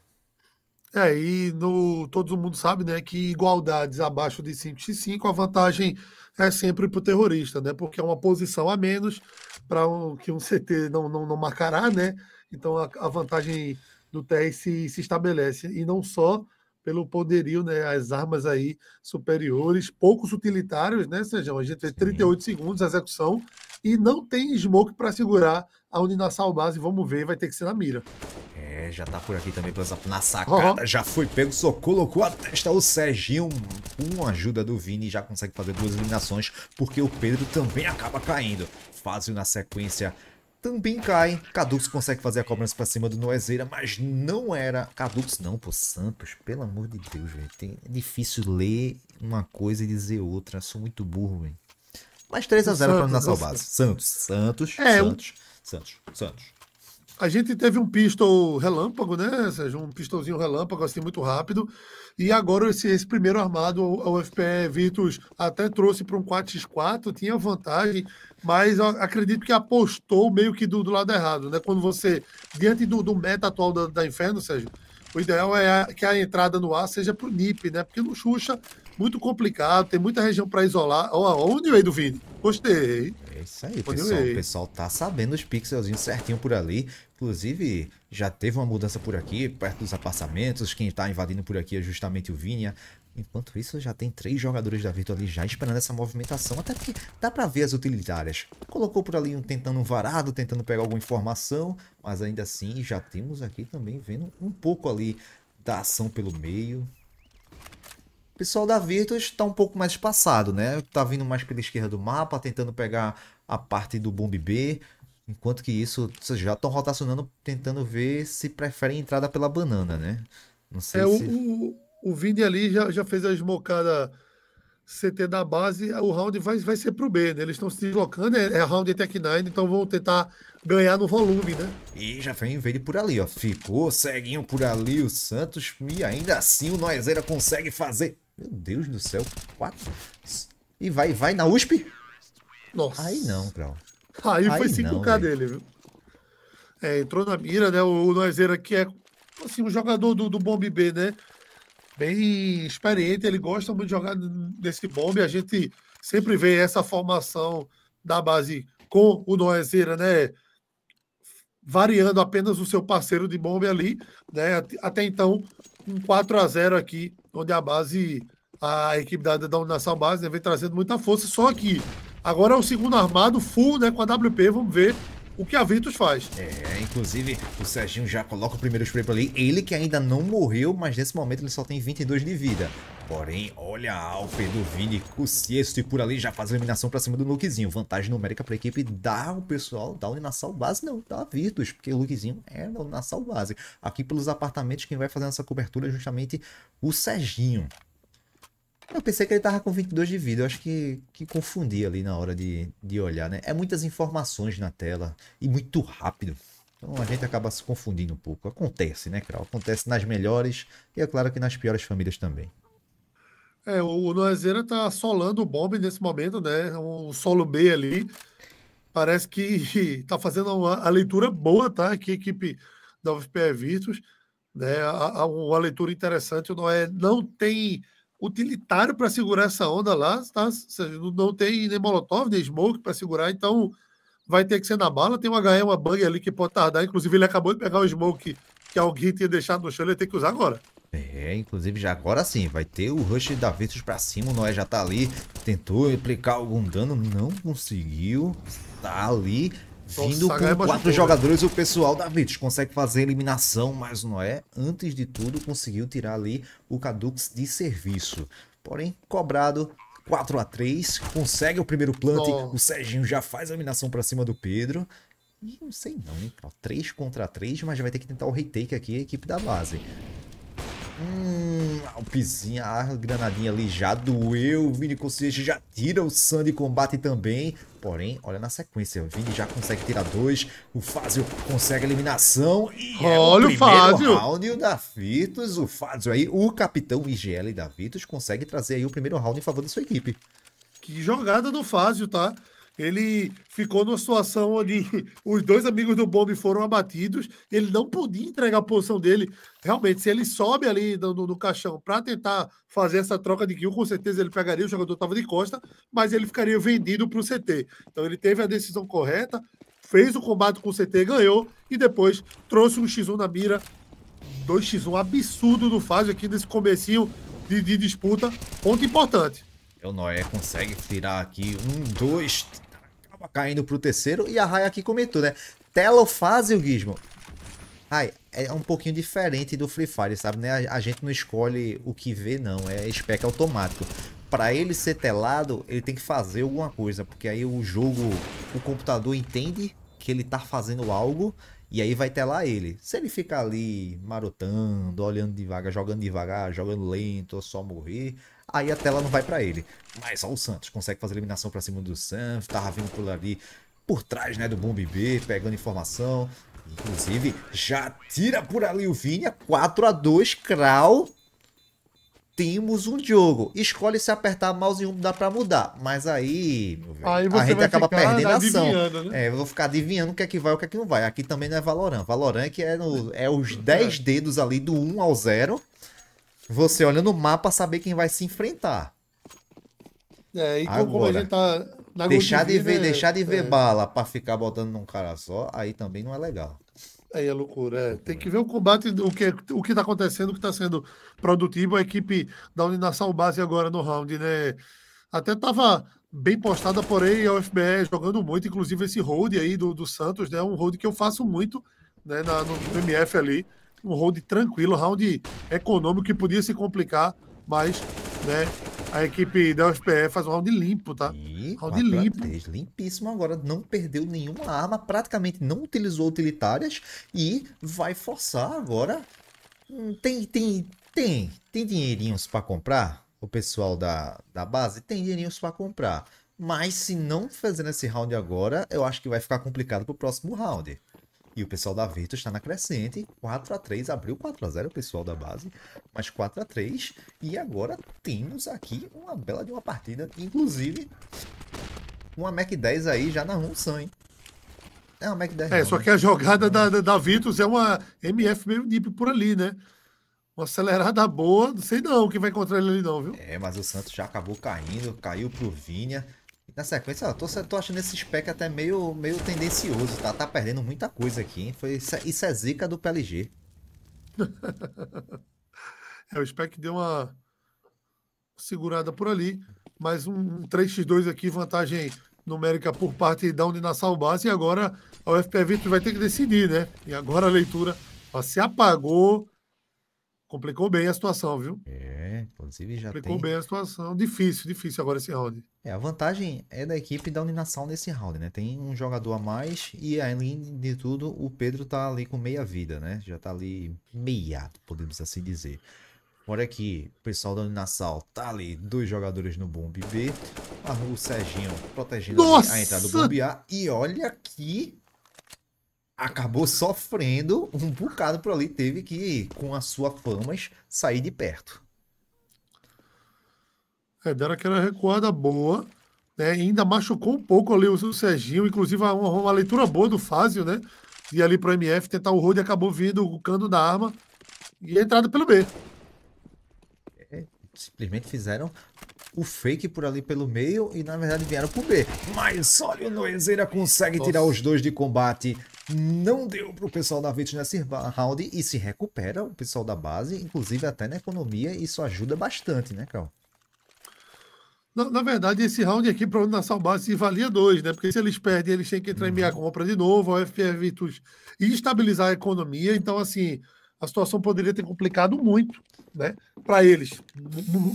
É, e no, todo mundo sabe né, que igualdades abaixo de 5x5, a vantagem é sempre para o terrorista, né? Porque é uma posição a menos para um, que um CT não, não, não marcará, né? Então a, a vantagem do TR é se, se estabelece. E não só pelo poderio, né? As armas aí superiores, poucos utilitários, né, Sejam? A gente fez 38 segundos a execução e não tem smoke para segurar a Uninasal base. Vamos ver, vai ter que ser na mira. É, já tá por aqui também pela, na sacada. Uhum. Já foi pego, só colocou a testa. O Serginho, com a ajuda do Vini, já consegue fazer duas eliminações, porque o Pedro também acaba caindo. Fácil na sequência também cai. Cadux consegue fazer a cobrança para cima do Noezeira, mas não era. Cadux não, pô, Santos, pelo amor de Deus, velho. É difícil ler uma coisa e dizer outra. Eu sou muito burro, velho. Mas 3 a 0 para o Nassau Base. Santos, Santos, é, Santos, eu... Santos, Santos. A gente teve um pistol relâmpago, né, Sérgio? Um pistolzinho relâmpago, assim, muito rápido. E agora esse, esse primeiro armado, o FPE Virtus até trouxe para um 4x4, tinha vantagem, mas acredito que apostou meio que do, do, lado errado, né? Quando você, diante do, do meta atual da, da Inferno, Sérgio, o ideal é a, que a entrada no ar seja para o NIP, né? Porque no Xuxa, muito complicado, tem muita região para isolar. onde o Uniway do Vini, gostei. É isso aí, pessoal. O pessoal tá sabendo os pixelzinhos certinho por ali. Inclusive, já teve uma mudança por aqui, perto dos apartamentos. Quem está invadindo por aqui é justamente o Vinha. Enquanto isso, já tem três jogadores da Virtua ali já esperando essa movimentação, até que dá pra ver as utilitárias. Colocou por ali um tentando um varado, tentando pegar alguma informação, mas ainda assim já temos aqui também vendo um pouco ali da ação pelo meio. O pessoal da Virtus está um pouco mais espaçado né? Tá vindo mais pela esquerda do mapa, tentando pegar a parte do Bomb B. Enquanto que isso, vocês já estão rotacionando, tentando ver se preferem entrada pela banana, né? Não sei é, se... O, o, o Vini ali já, já fez a esmocada CT da base, o round vai, vai ser pro B, né? Eles estão se deslocando, é, é round de Tech 9, então vão tentar ganhar no volume, né? E já vem ele por ali, ó. Ficou ceguinho por ali o Santos e ainda assim o Noizeira consegue fazer. Meu Deus do céu, quatro. E vai, vai na USP? Nossa. Aí não, Brau. Aí, aí foi 5K dele, viu? É, entrou na mira, né? O, o Noizeira que é assim, um jogador do, do Bomb B, né? Bem experiente, ele gosta muito de jogar nesse bombe. A gente sempre vê essa formação da base com o Noezeira, né? Variando apenas o seu parceiro de bombe ali, né? Até então, um 4 a 0 aqui, onde a base, a equipe da, da Base, né? vem trazendo muita força. Só que Agora é o segundo armado, full, né? Com a WP, vamos ver o que a Virtus faz. É, inclusive, o Serginho já coloca o primeiro spray pra ali. Ele que ainda não morreu, mas nesse momento ele só tem 22 de vida. Porém, olha a Alpha do Vini com sexto e por ali já faz a eliminação pra cima do Lukezinho. Vantagem numérica pra equipe da o pessoal da Uninassal Base, não, da Virtus, porque o Lukezinho é da Uninassal Base. Aqui pelos apartamentos, quem vai fazendo essa cobertura é justamente o Serginho. Eu pensei que ele tava com 22 de vida. Eu acho que, que confundi ali na hora de, de olhar, né? É muitas informações na tela e muito rápido. Então a gente acaba se confundindo um pouco. Acontece, né, Kral? Acontece nas melhores e é claro que nas piores famílias também. É, o Noezeira tá solando o bombe nesse momento, né? O solo B ali. Parece que tá fazendo uma, a leitura boa, tá? Aqui a equipe da UFPE Virtus. Né? A, a, uma leitura interessante. O Noé não tem utilitário para segurar essa onda lá, tá? não tem nem molotov, nem smoke para segurar, então vai ter que ser na bala. Tem um HE, uma bang ali que pode tardar, inclusive ele acabou de pegar o smoke que alguém tinha deixado no chão, ele tem que usar agora. É, inclusive já agora sim, vai ter o rush da Virtus pra cima, o Noé já tá ali, tentou aplicar algum dano, não conseguiu, tá ali, Vindo Nossa, com é quatro jogadores, o pessoal da Virtus consegue fazer a eliminação, mas Noé, antes de tudo, conseguiu tirar ali o Cadux de serviço. Porém, cobrado 4 a 3 consegue o primeiro plant, oh. o Serginho já faz a eliminação para cima do Pedro. E não sei não, hein? 3 contra 3, mas já vai ter que tentar o retake aqui a equipe da base. Hum, Alpizinha, a granadinha ali já doeu. Vini consciente já tira o Sun de combate também. Porém, olha na sequência. O Vini já consegue tirar dois. O Fázio consegue eliminação. E olha é o, o Fázio. round o da Vitus. O Fázio aí, o capitão IGL da Vitus, consegue trazer aí o primeiro round em favor da sua equipe. Que jogada do Fázio, tá? ele ficou numa situação onde os dois amigos do Bombe foram abatidos, ele não podia entregar a posição dele. Realmente, se ele sobe ali no, no, no caixão para tentar fazer essa troca de kill, com certeza ele pegaria, o jogador estava de costa, mas ele ficaria vendido para o CT. Então ele teve a decisão correta, fez o combate com o CT, ganhou, e depois trouxe um X1 na mira, 2x1 absurdo do Faz aqui nesse comecinho de, de disputa, ponto importante. É o Noé consegue tirar aqui um, dois, caindo pro terceiro. E a Rai aqui comentou, né? Telofase o Gizmo. Rai, é um pouquinho diferente do Free Fire, sabe? Né? A, gente não escolhe o que vê, não. É spec automático. Para ele ser telado, ele tem que fazer alguma coisa. Porque aí o jogo, o computador entende que ele tá fazendo algo e aí vai telar ele. Se ele ficar ali marotando, olhando devagar, jogando devagar, jogando lento, ou só morrer, aí a tela não vai para ele. Mas ó, o Santos consegue fazer a eliminação para cima do Sam, tava vindo por ali por trás né, do Bomb B, pegando informação. Inclusive, já tira por ali o Vinha, 4 a 2 Kral. Temos um jogo. Escolhe se apertar mouse 1 dá para mudar. Mas aí, velho, aí a gente acaba perdendo a ação. Né? É, eu vou ficar adivinhando o que é que vai e o que é que não vai. Aqui também não é Valorant. Valorant que é, no, é os 10 é. dedos ali do 1 ao 0 você olhando o mapa saber quem vai se enfrentar. É, e Agora, como a gente tá na deixar de ver, deixar de ver é. bala para ficar botando num cara só, aí também não é legal. Aí é loucura, é. Tem que ver o combate, o que o que tá acontecendo, o que está sendo produtivo. A equipe da Uninação Base agora no round, né? Até tava bem postada, porém a é UFBE jogando muito, inclusive esse hold aí do, do Santos, né? É um hold que eu faço muito, né? Na, no, no MF ali um round tranquilo, round econômico que podia se complicar, mas né, a equipe da USPE faz um round limpo, tá? E round limpo. limpíssimo agora, não perdeu nenhuma arma, praticamente não utilizou utilitárias e vai forçar agora. Hum, tem, tem, tem, tem dinheirinhos para comprar? O pessoal da, da base tem dinheirinhos para comprar. Mas se não fazer nesse round agora, eu acho que vai ficar complicado pro próximo round. E o pessoal da Virtus está na crescente. 4 a 3 abriu 4 a 0 o pessoal da base, mas 4 a 3 E agora temos aqui uma bela de uma partida, inclusive uma Mac 10 aí já na função, hein? É uma Mac 10. É, não, só né? que a jogada da, da, da Virtus é uma MF meio nip por ali, né? Uma acelerada boa, não sei não que vai encontrar ele ali não, viu? É, mas o Santos já acabou caindo, caiu pro Vinha na sequência, ó, tô, tô achando esse spec até meio, meio tendencioso, tá? Tá perdendo muita coisa aqui, hein? Foi, isso, é, isso é zica do PLG. é, o spec deu uma segurada por ali, mas um 3x2 aqui, vantagem numérica por parte da Uninasal Base, e agora o FPV vai ter que decidir, né? E agora a leitura ó, se apagou, Complicou bem a situação, viu? É, inclusive já Complicou tem... bem a situação. Difícil, difícil agora esse round. É, a vantagem é da equipe da Uninação nesse round, né? Tem um jogador a mais e, além de tudo, o Pedro tá ali com meia vida, né? Já tá ali meiado, podemos assim dizer. Olha aqui, o pessoal da Uninassal tá ali, dois jogadores no bomb B, o Serginho protegendo a entrada do bomb A, e olha aqui acabou sofrendo um bocado por ali, teve que, com a sua fama sair de perto. É, deram aquela recuada boa, né? ainda machucou um pouco ali o Serginho, inclusive uma, uma leitura boa do Fázio, né? E ali pro MF tentar o road acabou vindo o cano da arma e a entrada pelo B. É, simplesmente fizeram o fake por ali pelo meio e na verdade vieram pro B. Mas olha o Noezeira consegue Nossa. tirar os dois de combate não deu para o pessoal da Vitness nesse round e se recupera o pessoal da base, inclusive até na economia, isso ajuda bastante, né, Cal? Na, na, verdade, esse round aqui para o Nacional Base valia dois, né? Porque se eles perdem, eles têm que entrar uhum. em meia uhum. compra de novo, a FPR é Virtus e estabilizar a economia. Então, assim, a situação poderia ter complicado muito né? Para eles,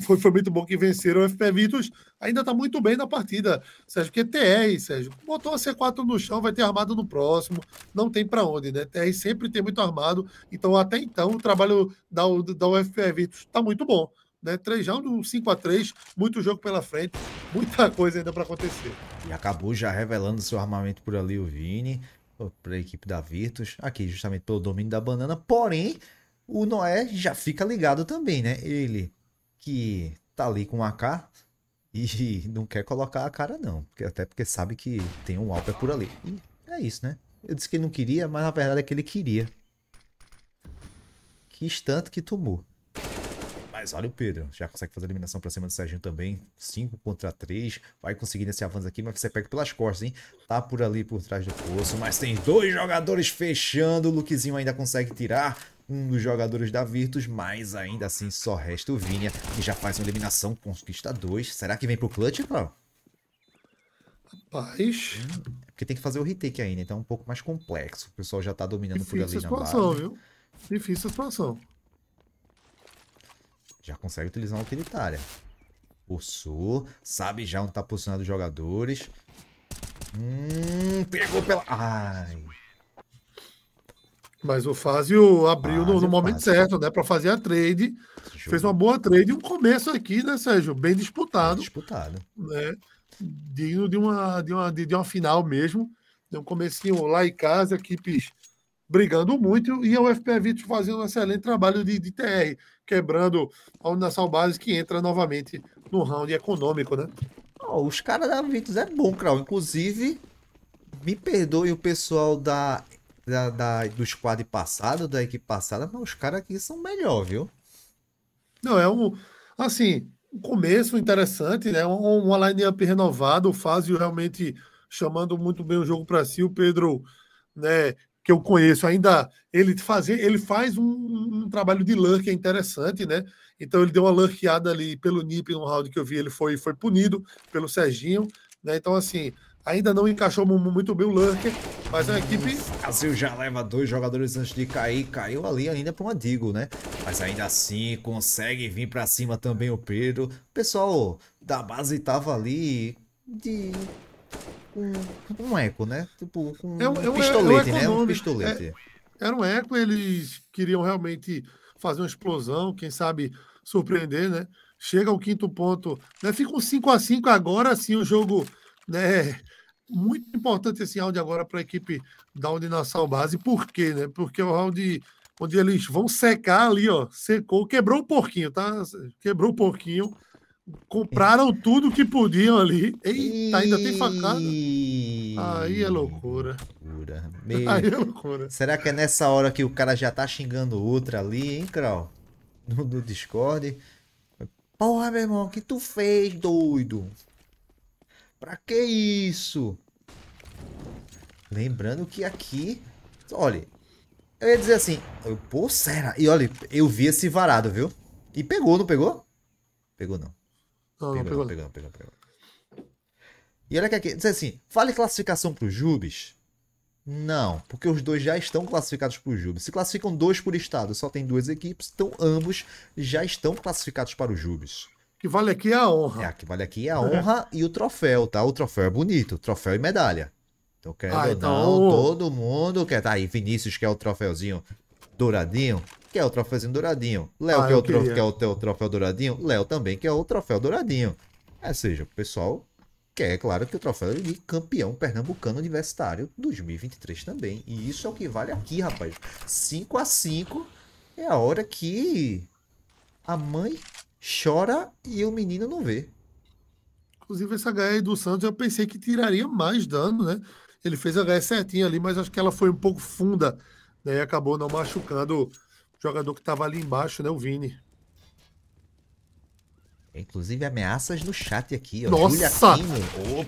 foi, foi, muito bom que venceram o FP Vitus. Ainda está muito bem na partida, Sérgio. Porque TR, Sérgio, botou a C4 no chão, vai ter armado no próximo. Não tem para onde, né? TR sempre tem muito armado. Então, até então, o trabalho da, da UFP Vitus está muito bom. Né? 3 um 5 a 3 muito jogo pela frente, muita coisa ainda para acontecer. E acabou já revelando seu armamento por ali, o Vini, para a equipe da Virtus, aqui justamente pelo domínio da banana, porém o Noé já fica ligado também, né? Ele que tá ali com a AK e não quer colocar a cara não, porque até porque sabe que tem um Alper por ali. E é isso, né? Eu disse que ele não queria, mas na verdade é que ele queria. Que instante que tomou. Mas olha o Pedro, já consegue fazer a eliminação pra cima do Serginho também. 5 contra 3, vai conseguindo esse avanço aqui, mas você pega pelas costas, hein? Tá por ali, por trás do poço, mas tem dois jogadores fechando. O Lukezinho ainda consegue tirar um dos jogadores da Virtus, mas ainda assim só resta o Vinia que já faz uma eliminação, conquista dois. Será que vem pro clutch, Clau? Rapaz. é porque tem que fazer o retake ainda, então é um pouco mais complexo. O pessoal já tá dominando Difícil por ali na situação, Viu? Difícil a situação. Já consegue utilizar uma utilitária. Pulsou, sabe já onde tá posicionado os jogadores. Hum, pegou pela... Ai, mas o Fazio abriu Fazio, no, no, momento Fazio. certo, né? Para fazer a trade. Fez uma boa trade e um começo aqui, né, Sérgio? Bem disputado. Bem disputado. Né? Digno de uma, de, uma, de, de uma final mesmo. Deu um comecinho lá em casa, equipes brigando muito, e a UFPE Vítor fazendo um excelente trabalho de, de TR, quebrando a Unação Base que entra novamente no round econômico, né? Oh, os caras da Vitos é bom, Crau. Inclusive, me perdoe o pessoal da da, da, do squad passado, da equipe passada, mas os caras aqui são melhor, viu? Não, é um. Assim, um começo interessante, né? Uma um line-up renovada, o Fazio realmente chamando muito bem o jogo para si, o Pedro, né? Que eu conheço ainda, ele fazer, ele faz um, um trabalho de lurk é interessante, né? Então ele deu uma lurkeada ali pelo Nip no round que eu vi, ele foi, foi punido pelo Serginho, né? Então, assim, Ainda não encaixou muito bem o Lurker, mas é uma equipe. O Brasil já leva dois jogadores antes de cair. Caiu ali ainda para um Adigo, né? Mas ainda assim consegue vir para cima também o Pedro. O pessoal da base tava ali de um, um eco, né? Tipo, é um, é um, um pistolete, é um né? Um pistolete. É, era um eco, eles queriam realmente fazer uma explosão, quem sabe surpreender, né? Chega ao quinto ponto, né? Fica um 5 a 5 agora sim o jogo né? Muito importante esse round agora para a equipe da Undinassal Base. Por quê, né? Porque é o round onde eles vão secar ali, ó. Secou, quebrou o porquinho, tá? Quebrou o porquinho. Compraram tudo que podiam ali. Eita, ainda tem facada. Aí é loucura. loucura. Meu... Aí é loucura. Será que é nessa hora que o cara já tá xingando outra ali, hein, cral No, Discord. Porra, meu irmão, que tu fez, doido? Pra que isso? Lembrando que aqui... Olha, eu ia dizer assim... Pô, será? E olha, eu vi esse varado, viu? E pegou, não pegou? Pegou não. Não, pegou, não pegou. pegou, não, pegou, pegou, E olha que aqui... Diz assim, fale classificação pro Jubes. Não, porque os dois já estão classificados para Jubis. Se classificam dois por estado, só tem duas equipes, então ambos já estão classificados para o Jubis que vale aqui é a honra. É, que vale aqui é a honra e o troféu, tá? O troféu é bonito, troféu e medalha. Então, quer ah, então... não, todo mundo quer. Tá aí, Vinícius quer o troféuzinho douradinho, quer o troféuzinho douradinho. Léo ah, quer, o trof... quer o teu troféu douradinho, Léo também quer o troféu douradinho. Ou seja, o pessoal quer, é claro, que o troféu de campeão pernambucano universitário 2023 também. E isso é o que vale aqui, rapaz. 5 a 5 é a hora que a mãe chora e o menino não vê. Inclusive, essa HE do Santos eu pensei que tiraria mais dano, né? Ele fez a HE certinha ali, mas acho que ela foi um pouco funda, né? E acabou não machucando o jogador que estava ali embaixo, né? O Vini. Inclusive ameaças no chat aqui, ó. Nossa! O Kimo.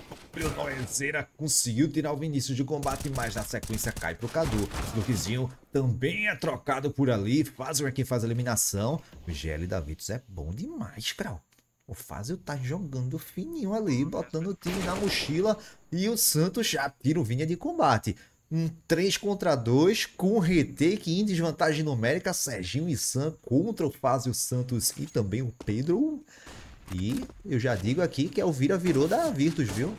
conseguiu tirar o Vinícius de combate, mas na sequência cai pro Cadu. Luquezinho também é trocado por ali. Fazer aqui faz a eliminação. O GL da Vitus é bom demais, Krau. O Fazio tá jogando fininho ali, botando o time na mochila. E o Santos já tira o Vinha de combate. Um 3 contra 2 com retake em desvantagem numérica. Serginho e Sam contra o Fazio Santos e também o Pedro. E eu já digo aqui que é o Vira virou da Virtus, viu?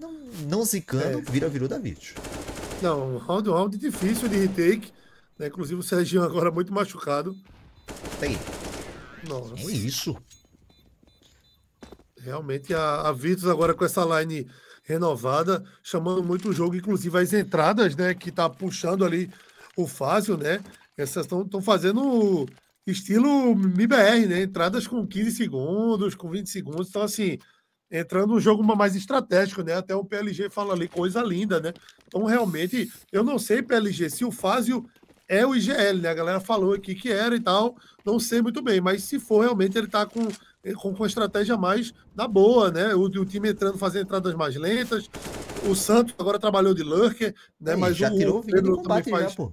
Não, não zicando, é. Vira virou da Virtus. Não, round round difícil de retake. Né? Inclusive o Serginho agora muito machucado. Tem. Nossa. É isso. Realmente a, a Virtus agora com essa line renovada, chamando muito o jogo, inclusive as entradas, né? Que tá puxando ali o Fácil, né? Essas estão fazendo estilo MBR, né? Entradas com 15 segundos, com 20 segundos. Então, assim, entrando um jogo mais estratégico, né? Até o PLG fala ali, coisa linda, né? Então, realmente, eu não sei, PLG, se o Fázio é o IGL, né? A galera falou aqui que era e tal, não sei muito bem, mas se for, realmente ele tá com, eh, com, com estratégia mais da boa, né? O, o time entrando, fazendo entradas mais lentas. O Santos agora trabalhou de lurker, né? Ei, mas já o, tirou o Pedro também faz. Já, pô.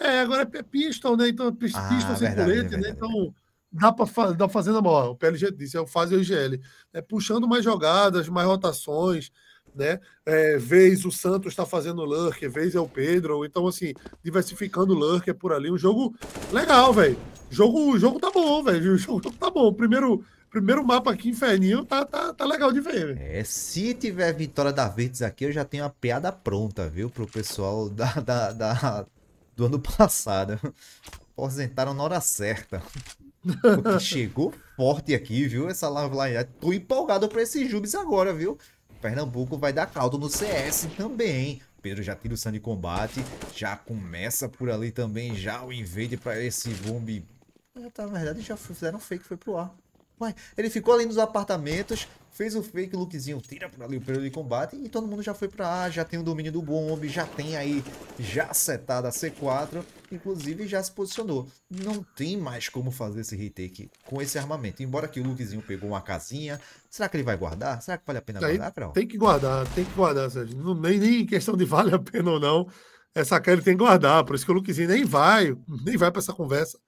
É, agora é pistol, né? Então, é ah, pistol ah, sem verdade, colete, é né? Então, dá para pra fazer na moral. O PLG disse, é o fase o IGL. É, puxando mais jogadas, mais rotações, né? É, vez o Santos está fazendo lurker, vez é o Pedro. Então, assim, diversificando o lurker por ali. Um jogo legal, velho. Jogo, jogo tá bom, velho. O jogo tá bom. Primeiro, primeiro mapa aqui, Inferninho, tá, tá, tá legal de ver. É, se tiver vitória da Verdes aqui, eu já tenho a piada pronta, viu? Pro pessoal da, da, da do ano passado. Aposentaram na hora certa. Porque chegou forte aqui, viu? Essa live lá. É, tô empolgado pra esses jubes agora, viu? Pernambuco vai dar caldo no CS também. Pedro já tira o sangue de combate. Já começa por ali também. Já o invade pra esse bombe. Tá, na verdade, já fizeram fake, foi pro ar. Ué, ele ficou ali nos apartamentos, fez o fake lookzinho, tira por ali o período de combate e todo mundo já foi pra A, já tem o domínio do bomb, já tem aí, já setada a C4, inclusive já se posicionou. Não tem mais como fazer esse retake com esse armamento, embora que o lookzinho pegou uma casinha, será que ele vai guardar? Será que vale a pena Aí, guardar, Prão? Tem que guardar, tem que guardar, Sérgio, não, nem, nem questão de vale a pena ou não, essa cara ele tem que guardar, por isso que o lookzinho nem vai, nem vai para essa conversa.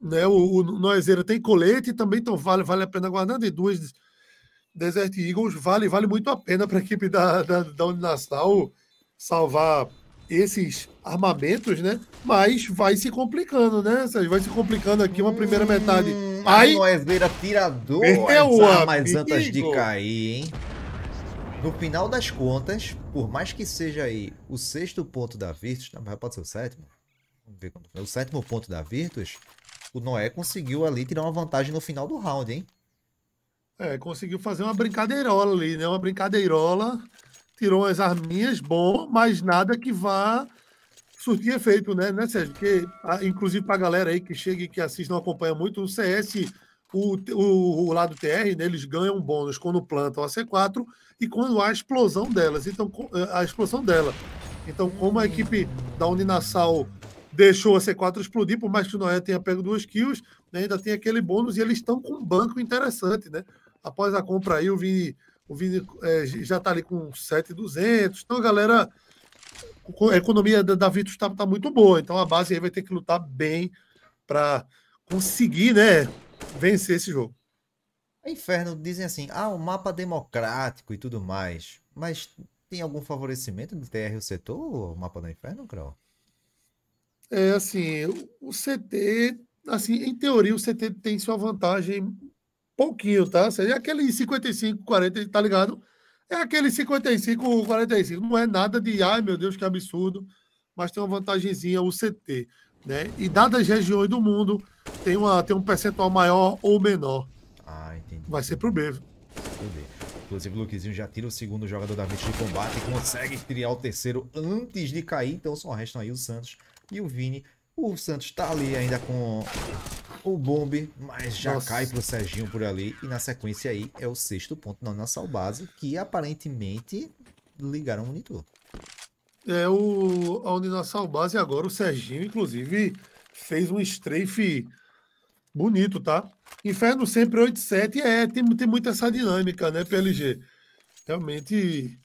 Né, o, o Noiseira tem colete e também então vale, vale a pena guardar de duas Desert Eagles vale, vale muito a pena para a equipe da, da, da salvar esses armamentos, né? Mas vai se complicando, né? Vai se complicando aqui uma primeira hum, metade. Hum, Aí Noesbeira tirador as armas antes de cair, hein? No final das contas, por mais que seja aí o sexto ponto da Virtus, não, pode ser o sétimo. Vamos ver é o sétimo ponto da Virtus. O Noé conseguiu ali tirar uma vantagem no final do round, hein? É, conseguiu fazer uma brincadeirola ali, né? Uma brincadeirola, tirou as arminhas, bom, mas nada que vá surtir efeito, né, né Sérgio? Porque, inclusive, para a galera aí que chega e que assiste, não acompanha muito, o CS, o, o, o lado TR, né, eles ganham bônus quando plantam a C4 e quando há a explosão delas. Então, eh, a explosão dela. Então, como a equipe da Uninassal deixou a C4 explodir, por mais que o Noé tenha pego duas kills, né, ainda tem aquele bônus e eles estão com um banco interessante, né? Após a compra aí, o Vini, o Vini é, já está ali com 7,200. Então, a galera, a economia da, da Vitus está tá muito boa. Então, a base aí vai ter que lutar bem para conseguir né, vencer esse jogo. É inferno, dizem assim, ah, o um mapa democrático e tudo mais. Mas tem algum favorecimento do TR o setor, o mapa do inferno, Crow? É assim, o CT, assim, em teoria o CT tem sua vantagem pouquinho, tá? Ou seja, é aquele 55, 40, tá ligado? É aquele 55, 45. Não é nada de, ai meu Deus, que absurdo, mas tem uma vantagemzinha o CT, né? E dadas regiões do mundo, tem, uma, tem um percentual maior ou menor. Ah, entendi. Vai ser pro B. Entendi. Inclusive, o Luquezinho já tira o segundo jogador da mente de combate e consegue criar o terceiro antes de cair. Então, só restam aí o Santos e o Vini. O Santos tá ali ainda com o bombe, mas já Nossa. cai pro Serginho por ali. E na sequência aí é o sexto ponto na nossa base, que aparentemente ligaram o monitor. É, o, a Uninassal Base agora, o Serginho, inclusive, fez um strafe bonito, tá? Inferno sempre 8-7 é, tem, tem muita essa dinâmica, né, PLG? Realmente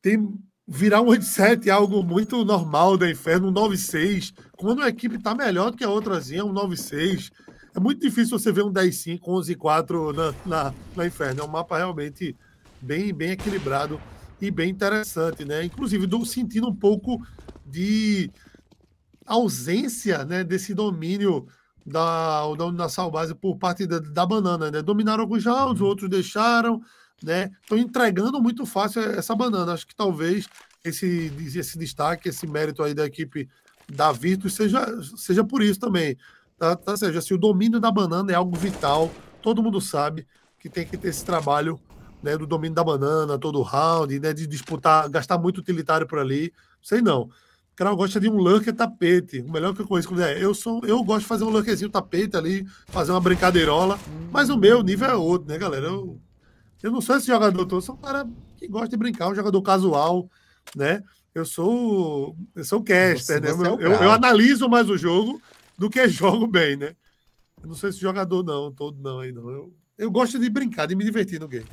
tem, virar um 8 é algo muito normal da inferno, um 9-6. Quando a equipe está melhor do que a outra, é um 9-6. É muito difícil você ver um 10-5, 11-4 na, na, na inferno. É um mapa realmente bem, bem equilibrado e bem interessante, né? Inclusive, estou sentindo um pouco de ausência né, desse domínio da, da Unassal Base por parte da, da banana, né? Dominaram alguns rounds, outros deixaram né? Estão entregando muito fácil essa banana. Acho que talvez esse, esse destaque, esse mérito aí da equipe da Virtus seja, seja por isso também. Tá? tá ou seja, se assim, o domínio da banana é algo vital, todo mundo sabe que tem que ter esse trabalho né, do domínio da banana, todo round, né, de disputar, gastar muito utilitário por ali. Sei não. O cara gosta de um lurker tapete. O melhor que eu conheço é eu sou, eu gosto de fazer um lurkerzinho tapete ali, fazer uma brincadeirola, mas o meu nível é outro, né, galera? Eu eu não sou esse jogador todo, sou um cara que gosta de brincar, um jogador casual, né? Eu sou eu sou caster, você, né? Você eu, é eu, eu, analiso mais o jogo do que jogo bem, né? Eu não sou esse jogador não, todo não aí não. Eu, eu gosto de brincar, de me divertir no game.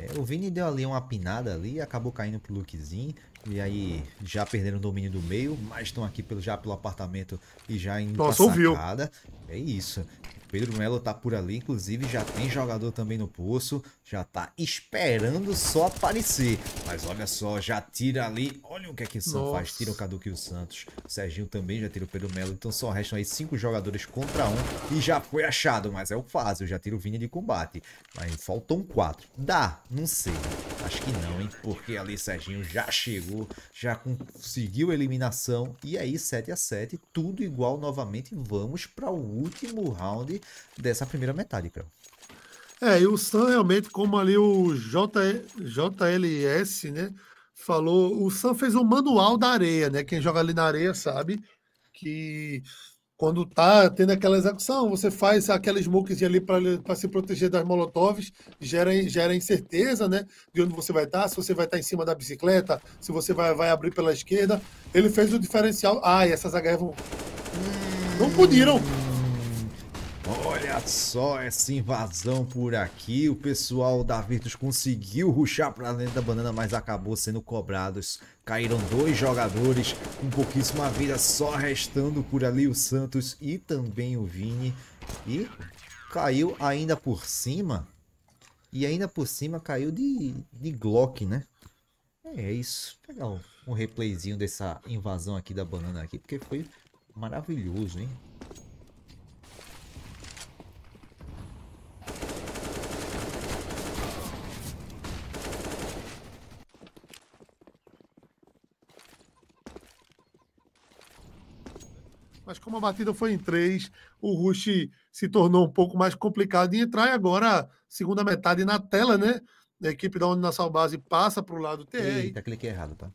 É, o Vini deu ali uma pinada ali, acabou caindo pro lookzinho. E aí já perderam o domínio do meio, mas estão aqui pelo, já pelo apartamento e já em Nossa, sacada. É isso. Pedro Melo tá por ali, inclusive já tem jogador também no poço já tá esperando só aparecer. Mas olha só, já tira ali. Olha o que é que o Sam faz. Tira o Caduque e o Santos. O Serginho também já tira o Pedro Melo. Então só restam aí cinco jogadores contra um. E já foi achado, mas é o fácil. Já tira o Vini de combate. Mas faltam quatro. Dá? Não sei. Acho que não, hein? Porque ali Serginho já chegou, já conseguiu a eliminação. E aí 7 a 7 tudo igual novamente. Vamos para o último round dessa primeira metade, Crão. É, e o Sam realmente, como ali o J, JLS, né? Falou, o Sam fez um manual da areia, né? Quem joga ali na areia sabe que quando tá tendo aquela execução, você faz aquela smokezinha ali para se proteger das molotovs, gera, gera incerteza, né? De onde você vai estar, tá, se você vai estar tá em cima da bicicleta, se você vai, vai abrir pela esquerda. Ele fez o diferencial. Ah, essas HR vão... não podiram. Olha só essa invasão por aqui. O pessoal da Virtus conseguiu ruxar para dentro da banana, mas acabou sendo cobrados. Caíram dois jogadores, com pouquíssima vida, só restando por ali o Santos e também o Vini. E caiu ainda por cima. E ainda por cima caiu de, de Glock, né? É, é isso. Vou pegar um, um replayzinho dessa invasão aqui da banana aqui, porque foi maravilhoso, hein? Mas como a batida foi em três, o Rush se tornou um pouco mais complicado de entrar. E agora, segunda metade na tela, né? A equipe da Uninassal Base passa para o lado TR. Eita, cliquei errado, tá?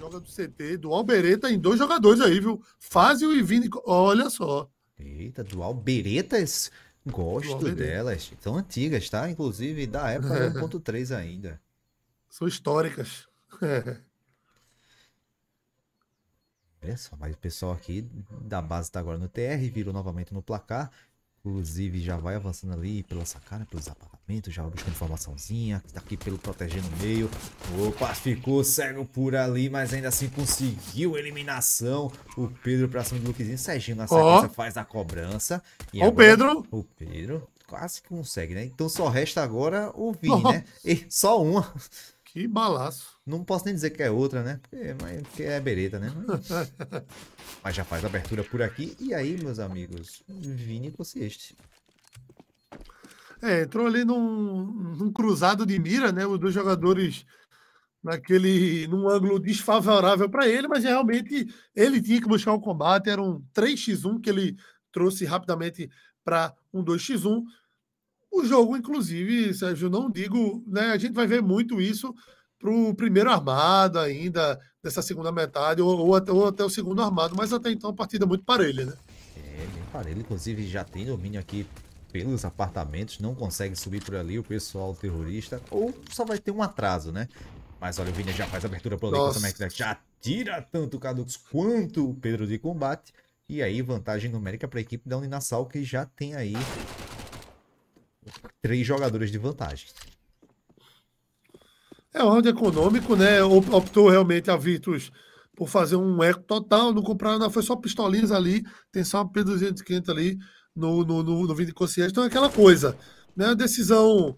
Joga do CT, do Albereta em dois jogadores aí, viu? Fazio e Vini. Olha só. Eita, dual Beretas. Gosto delas. São antigas, tá? Inclusive da época 1.3 ainda. São históricas. É só, mas o pessoal aqui da base está agora no TR, virou novamente no placar. Inclusive já vai avançando ali pela sacada, pelos apartamentos, já buscando informaçãozinha, está aqui pelo proteger no meio. Opa, ficou cego por ali, mas ainda assim conseguiu eliminação. O Pedro pra cima do lookzinho. Serginho na sequência oh. faz a cobrança. E o agora, Pedro! O Pedro quase que consegue, né? Então só resta agora o Vini, né? E só uma. Que balaço. Não posso nem dizer que é outra, né? Porque, mas, porque é bereta, né? Mas, já faz abertura por aqui. E aí, meus amigos, Vini Cossieste. É, é, entrou ali num, num, cruzado de mira, né? Os dois jogadores naquele num ângulo desfavorável para ele, mas realmente ele tinha que buscar o um combate. Era um 3x1 que ele trouxe rapidamente para um 2x1. O jogo, inclusive, Sérgio, não digo, né? A gente vai ver muito isso para o primeiro armado ainda, dessa segunda metade, ou, ou, até, ou, até, o segundo armado, mas até então a partida é muito parelha, né? É, bem parelha, inclusive já tem domínio aqui pelos apartamentos, não consegue subir por ali o pessoal terrorista, ou só vai ter um atraso, né? Mas olha, o Vini já faz abertura para é o já tira tanto o Cadux quanto o Pedro de combate, e aí vantagem numérica para a equipe da Uninassal, que já tem aí três jogadores de vantagem. É um round econômico, né? Optou realmente a Virtus por fazer um eco total, não compraram, nada, Foi só pistolinhas ali, tem só uma P250 ali no, no, no, no Consciente. Então é aquela coisa, né? A decisão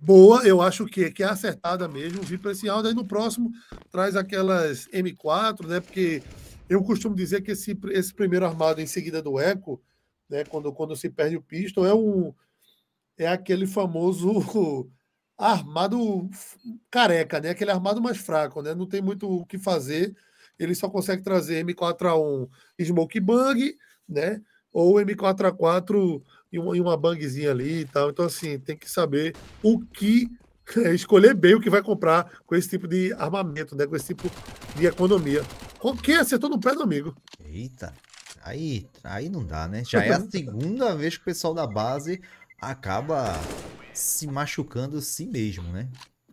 boa, eu acho que, que é acertada mesmo, vir para esse round. Aí no próximo traz aquelas M4, né? Porque eu costumo dizer que esse, esse primeiro armado em seguida do eco, né? Quando, quando se perde o pistol, é um. É aquele famoso armado careca, né? Aquele armado mais fraco, né? Não tem muito o que fazer. Ele só consegue trazer M4A1 Smoke Bang, né? Ou M4A4 e uma, bangzinha ali e tal. Então, assim, tem que saber o que. escolher bem o que vai comprar com esse tipo de armamento, né? Com esse tipo de economia. Com quem acertou no pé do amigo? Eita, aí, aí não dá, né? Já é a segunda vez que o pessoal da base acaba se machucando si mesmo, né?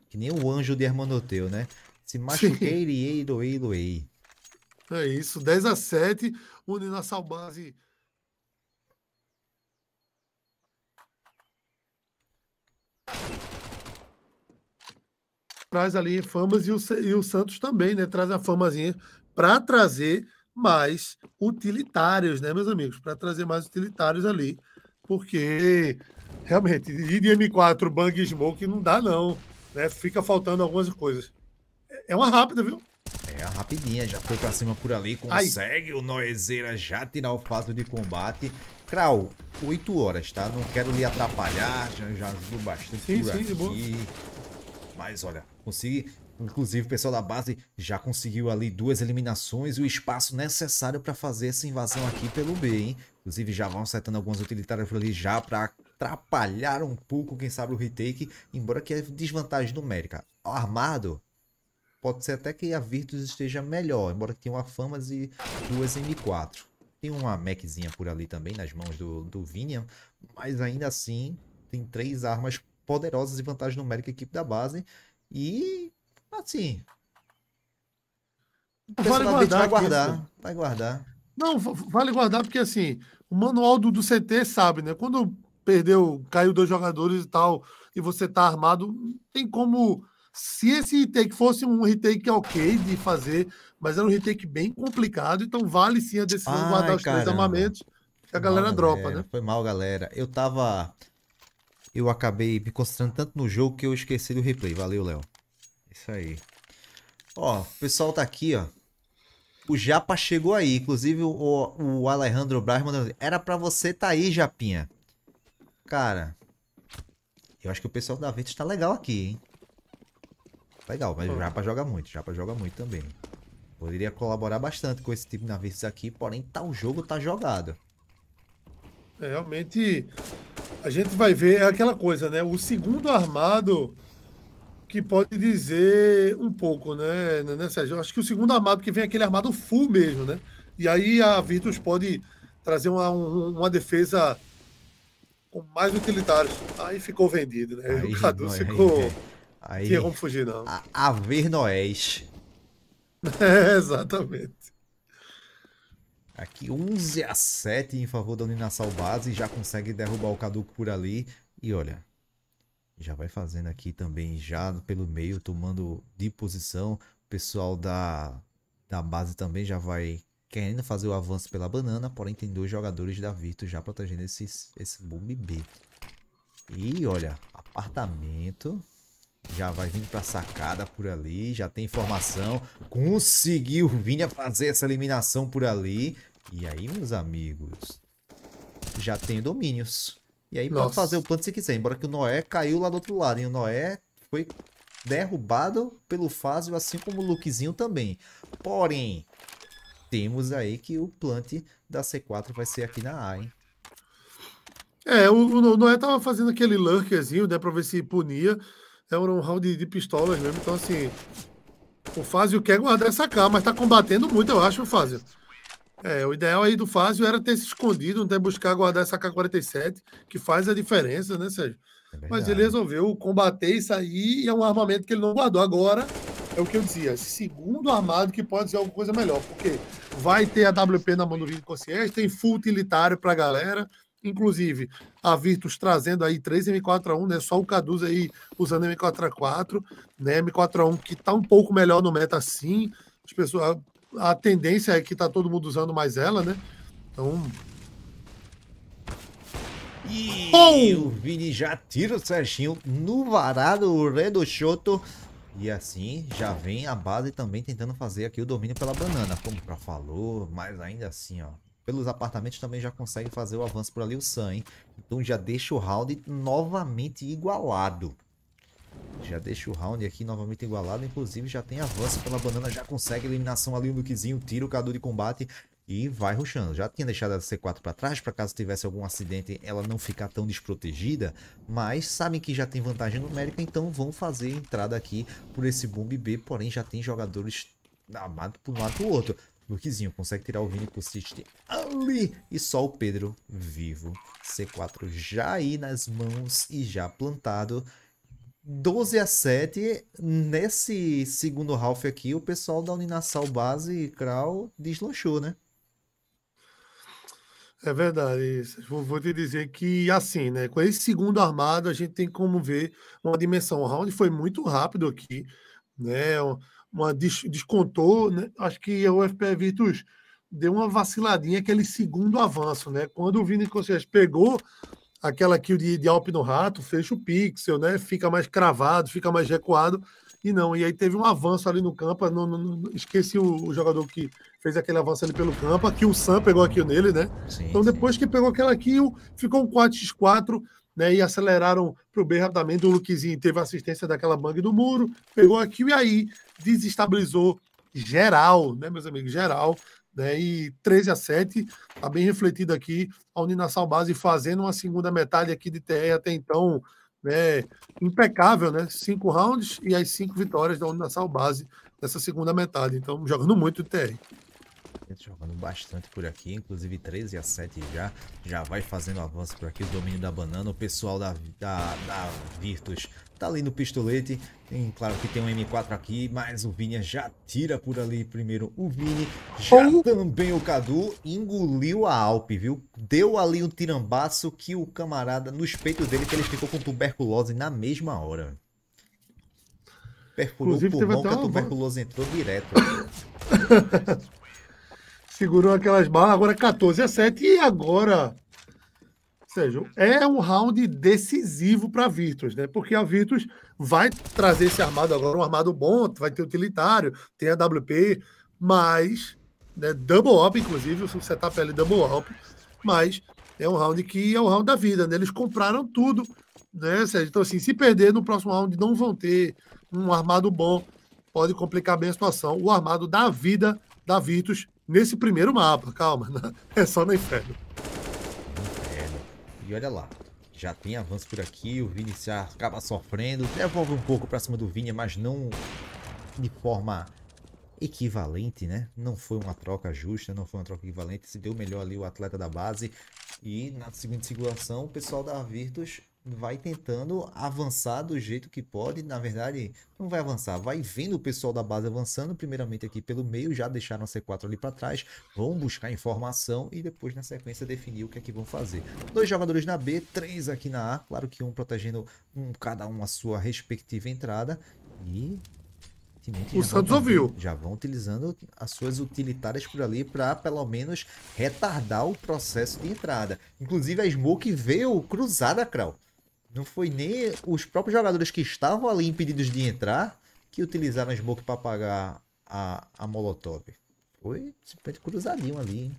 Que nem o anjo de Hermanoteu, né? Se machuquei, ei, doei, doei. É isso, 10 a 7, Une nossa Salbase. Traz ali famas e o, e o Santos também, né? Traz a famazinha para trazer mais utilitários, né, meus amigos? Para trazer mais utilitários ali, porque Realmente, ir de M4, Bang Smoke não dá, não. Né? Fica faltando algumas coisas. É, é uma rápida, viu? É rapidinha, já foi pra cima por ali, consegue Ai. o Noezeira já tirar o fato de combate. Krau, 8 horas, tá? Não quero lhe atrapalhar, já, já ajudou bastante sim, por sim, aqui. De boa. Mas olha, consegui. Inclusive, o pessoal da base já conseguiu ali duas eliminações e o espaço necessário para fazer essa invasão aqui pelo B, hein? Inclusive, já vão acertando algumas utilitárias por ali já para atrapalharam um pouco, quem sabe, o retake, embora que é desvantagem numérica. Armado, pode ser até que a Virtus esteja melhor, embora que tenha uma Famas e duas M4. Tem uma Maczinha por ali também, nas mãos do, do Vinian, mas ainda assim tem três armas poderosas e vantagem numérica equipe da base. E, assim... Vale guardar, vai guardar, né? vai guardar. Não, vale guardar porque, assim, o manual do, do CT sabe, né? Quando perdeu, caiu dois jogadores e tal, e você tá armado, tem como. Se esse retake fosse um retake ok de fazer, mas era um retake bem complicado, então vale sim a decisão Ai, de guardar os três armamentos, que a mal, galera dropa, galera. né? Foi mal, galera. Eu tava. Eu acabei me concentrando tanto no jogo que eu esqueci do replay. Valeu, Léo. Isso aí. Ó, o pessoal tá aqui, ó. O Japa chegou aí. Inclusive, o, o Alejandro Braz mandou. Era pra você tá aí, Japinha. Cara, eu acho que o pessoal da Vento está legal aqui, hein? Legal, mas o Japa joga muito, Japa joga muito também. Poderia colaborar bastante com esse tipo de navios aqui, porém tá, o jogo tá jogado. É, realmente, a gente vai ver é aquela coisa, né? O segundo armado que pode dizer um pouco, né, né Sérgio? Eu acho que o segundo armado que vem é aquele armado full mesmo, né? E aí a Virtus pode trazer uma, uma defesa com mais utilitários. Aí ficou vendido, né? Aí, o Cadu não, ficou. Aí, tinha como fugir, não. A, a ver Noés. é, exatamente. Aqui 11 a 7 em favor da Uninassal Base. Já consegue derrubar o Caduco por ali. E olha, já vai fazendo aqui também, já pelo meio, tomando de posição. O pessoal da, da base também já vai querendo fazer o avanço pela banana, porém tem dois jogadores da Virtus já protegendo esse, esse bomb B. E olha, apartamento. Já vai vindo pra sacada por ali, já tem informação. Conseguiu vir a fazer essa eliminação por ali. E aí, meus amigos, já tem domínios. E aí Nossa. pode fazer o quanto você quiser, embora que o Noé caiu lá do outro lado. E o Noé foi derrubado pelo Fázio, assim como o Lukezinho também. Porém, temos aí que o plant da C4 vai ser aqui na A, hein? É, o, o Noé tava fazendo aquele lurkerzinho, né, pra ver se punia. Era é um round de, pistolas mesmo, então assim... O Fázio quer guardar essa K, mas tá combatendo muito, eu acho, o Fázio. É, o ideal aí do Fázio era ter se escondido, até né, buscar guardar essa K-47, que faz a diferença, né, Sérgio? É mas ele resolveu combater isso aí e é um armamento que ele não guardou agora é o que eu dizia, segundo armado que pode ser alguma coisa melhor, porque vai ter a WP na mão do Vini Concierge, tem full utilitário pra galera, inclusive a Virtus trazendo aí 3 M4A1, né? Só o Caduz aí usando M4A4, né? M4A1 que tá um pouco melhor no meta sim. As pessoas a, a tendência é que tá todo mundo usando mais ela, né? Então e o Vini já tira o Serginho no varado, o Redo Shoto e assim já vem a base também tentando fazer aqui o domínio pela banana, como já falou, mas ainda assim, ó. Pelos apartamentos também já consegue fazer o avanço por ali o Sam, hein? Então já deixa o round novamente igualado. Já deixa o round aqui novamente igualado. Inclusive já tem avanço pela banana. Já consegue eliminação ali. O Lukezinho, tira o Cadu de combate e vai ruxando. Já tinha deixado a C4 para trás, para caso tivesse algum acidente ela não ficar tão desprotegida, mas sabem que já tem vantagem numérica, então vão fazer entrada aqui por esse bomb B, porém já tem jogadores amados por um lado ou outro. Luquezinho consegue tirar o Vini pro City ali e só o Pedro vivo. C4 já aí nas mãos e já plantado. 12 a 7 nesse segundo half aqui, o pessoal da Uninassal Base e Krau deslanchou, né? É verdade. Vou, vou te dizer que, assim, né? Com esse segundo armado, a gente tem como ver uma dimensão. O round foi muito rápido aqui, né? Uma des, descontou, né? Acho que o FPE Virtus deu uma vaciladinha aquele segundo avanço, né? Quando o Vini Conceição pegou aquela kill de, de Alp no Rato, fecha o pixel, né? Fica mais cravado, fica mais recuado. E não, e aí teve um avanço ali no campo, não, não, não esqueci o, o, jogador que fez aquele avanço ali pelo campo, que o Sam pegou aqui nele, né? Sim, então depois sim. que pegou aquela aqui, ficou um 4x4, né? E aceleraram para o B rapidamente, o Luquezinho teve assistência daquela bang do muro, pegou aqui e aí desestabilizou geral, né, meus amigos, geral, né? E 13 a 7, tá bem refletido aqui, a Unina Salbase fazendo uma segunda metade aqui de TR até então né, impecável, né? Cinco rounds e as cinco vitórias da Universal Base nessa segunda metade. Então, jogando muito o TR jogando bastante por aqui, inclusive 13 a 7 já. Já vai fazendo avanço por aqui, o domínio da banana, o pessoal da, da, da Virtus tá ali no pistolete. Tem, claro que tem um M4 aqui, mas o Vini já tira por ali primeiro o Vini. Já oh. também o Cadu engoliu a Alp, viu? Deu ali um tirambaço que o camarada, no peitos dele, que ele ficou com tuberculose na mesma hora. Perfurou Inclusive, o pulmão que a tuberculose entrou direto. segurou aquelas balas, agora 14 é a 7. E agora, Sérgio, é um round decisivo para a Virtus, né? Porque a Virtus vai trazer esse armado agora, um armado bom, vai ter utilitário, tem a WP, mas. Né, double up, inclusive, o setup ali double up. Mas é um round que é o round da vida, né? Eles compraram tudo, né, Sérgio? Então, assim, se perder no próximo round, não vão ter um armado bom. Pode complicar bem a situação. O armado da vida da Virtus nesse primeiro mapa, calma. Né? é só no inferno. Inferno. É, e olha lá. Já tem avanço por aqui, o Vini se acaba sofrendo, devolve um pouco pra cima do Vini, mas não de forma equivalente, né? Não foi uma troca justa, não foi uma troca equivalente. Se deu melhor ali o atleta da base. E na segunda circulação, o pessoal da Virtus vai tentando avançar do jeito que pode. Na verdade, não vai avançar, vai vendo o pessoal da base avançando, primeiramente aqui pelo meio, já deixaram a C4 ali para trás, vão buscar informação e depois na sequência definir o que é que vão fazer. Dois jogadores na B, três aqui na A, claro que um protegendo um cada um a sua respectiva entrada e o Santos ouviu. Já vão utilizando as suas utilitárias por ali para pelo menos retardar o processo de entrada. Inclusive a Smoke veio cruzada, Krau. Não foi nem os próprios jogadores que estavam ali impedidos de entrar que utilizaram a Smoke para apagar a, a Molotov. Foi simplesmente cruzadinho ali. Hein?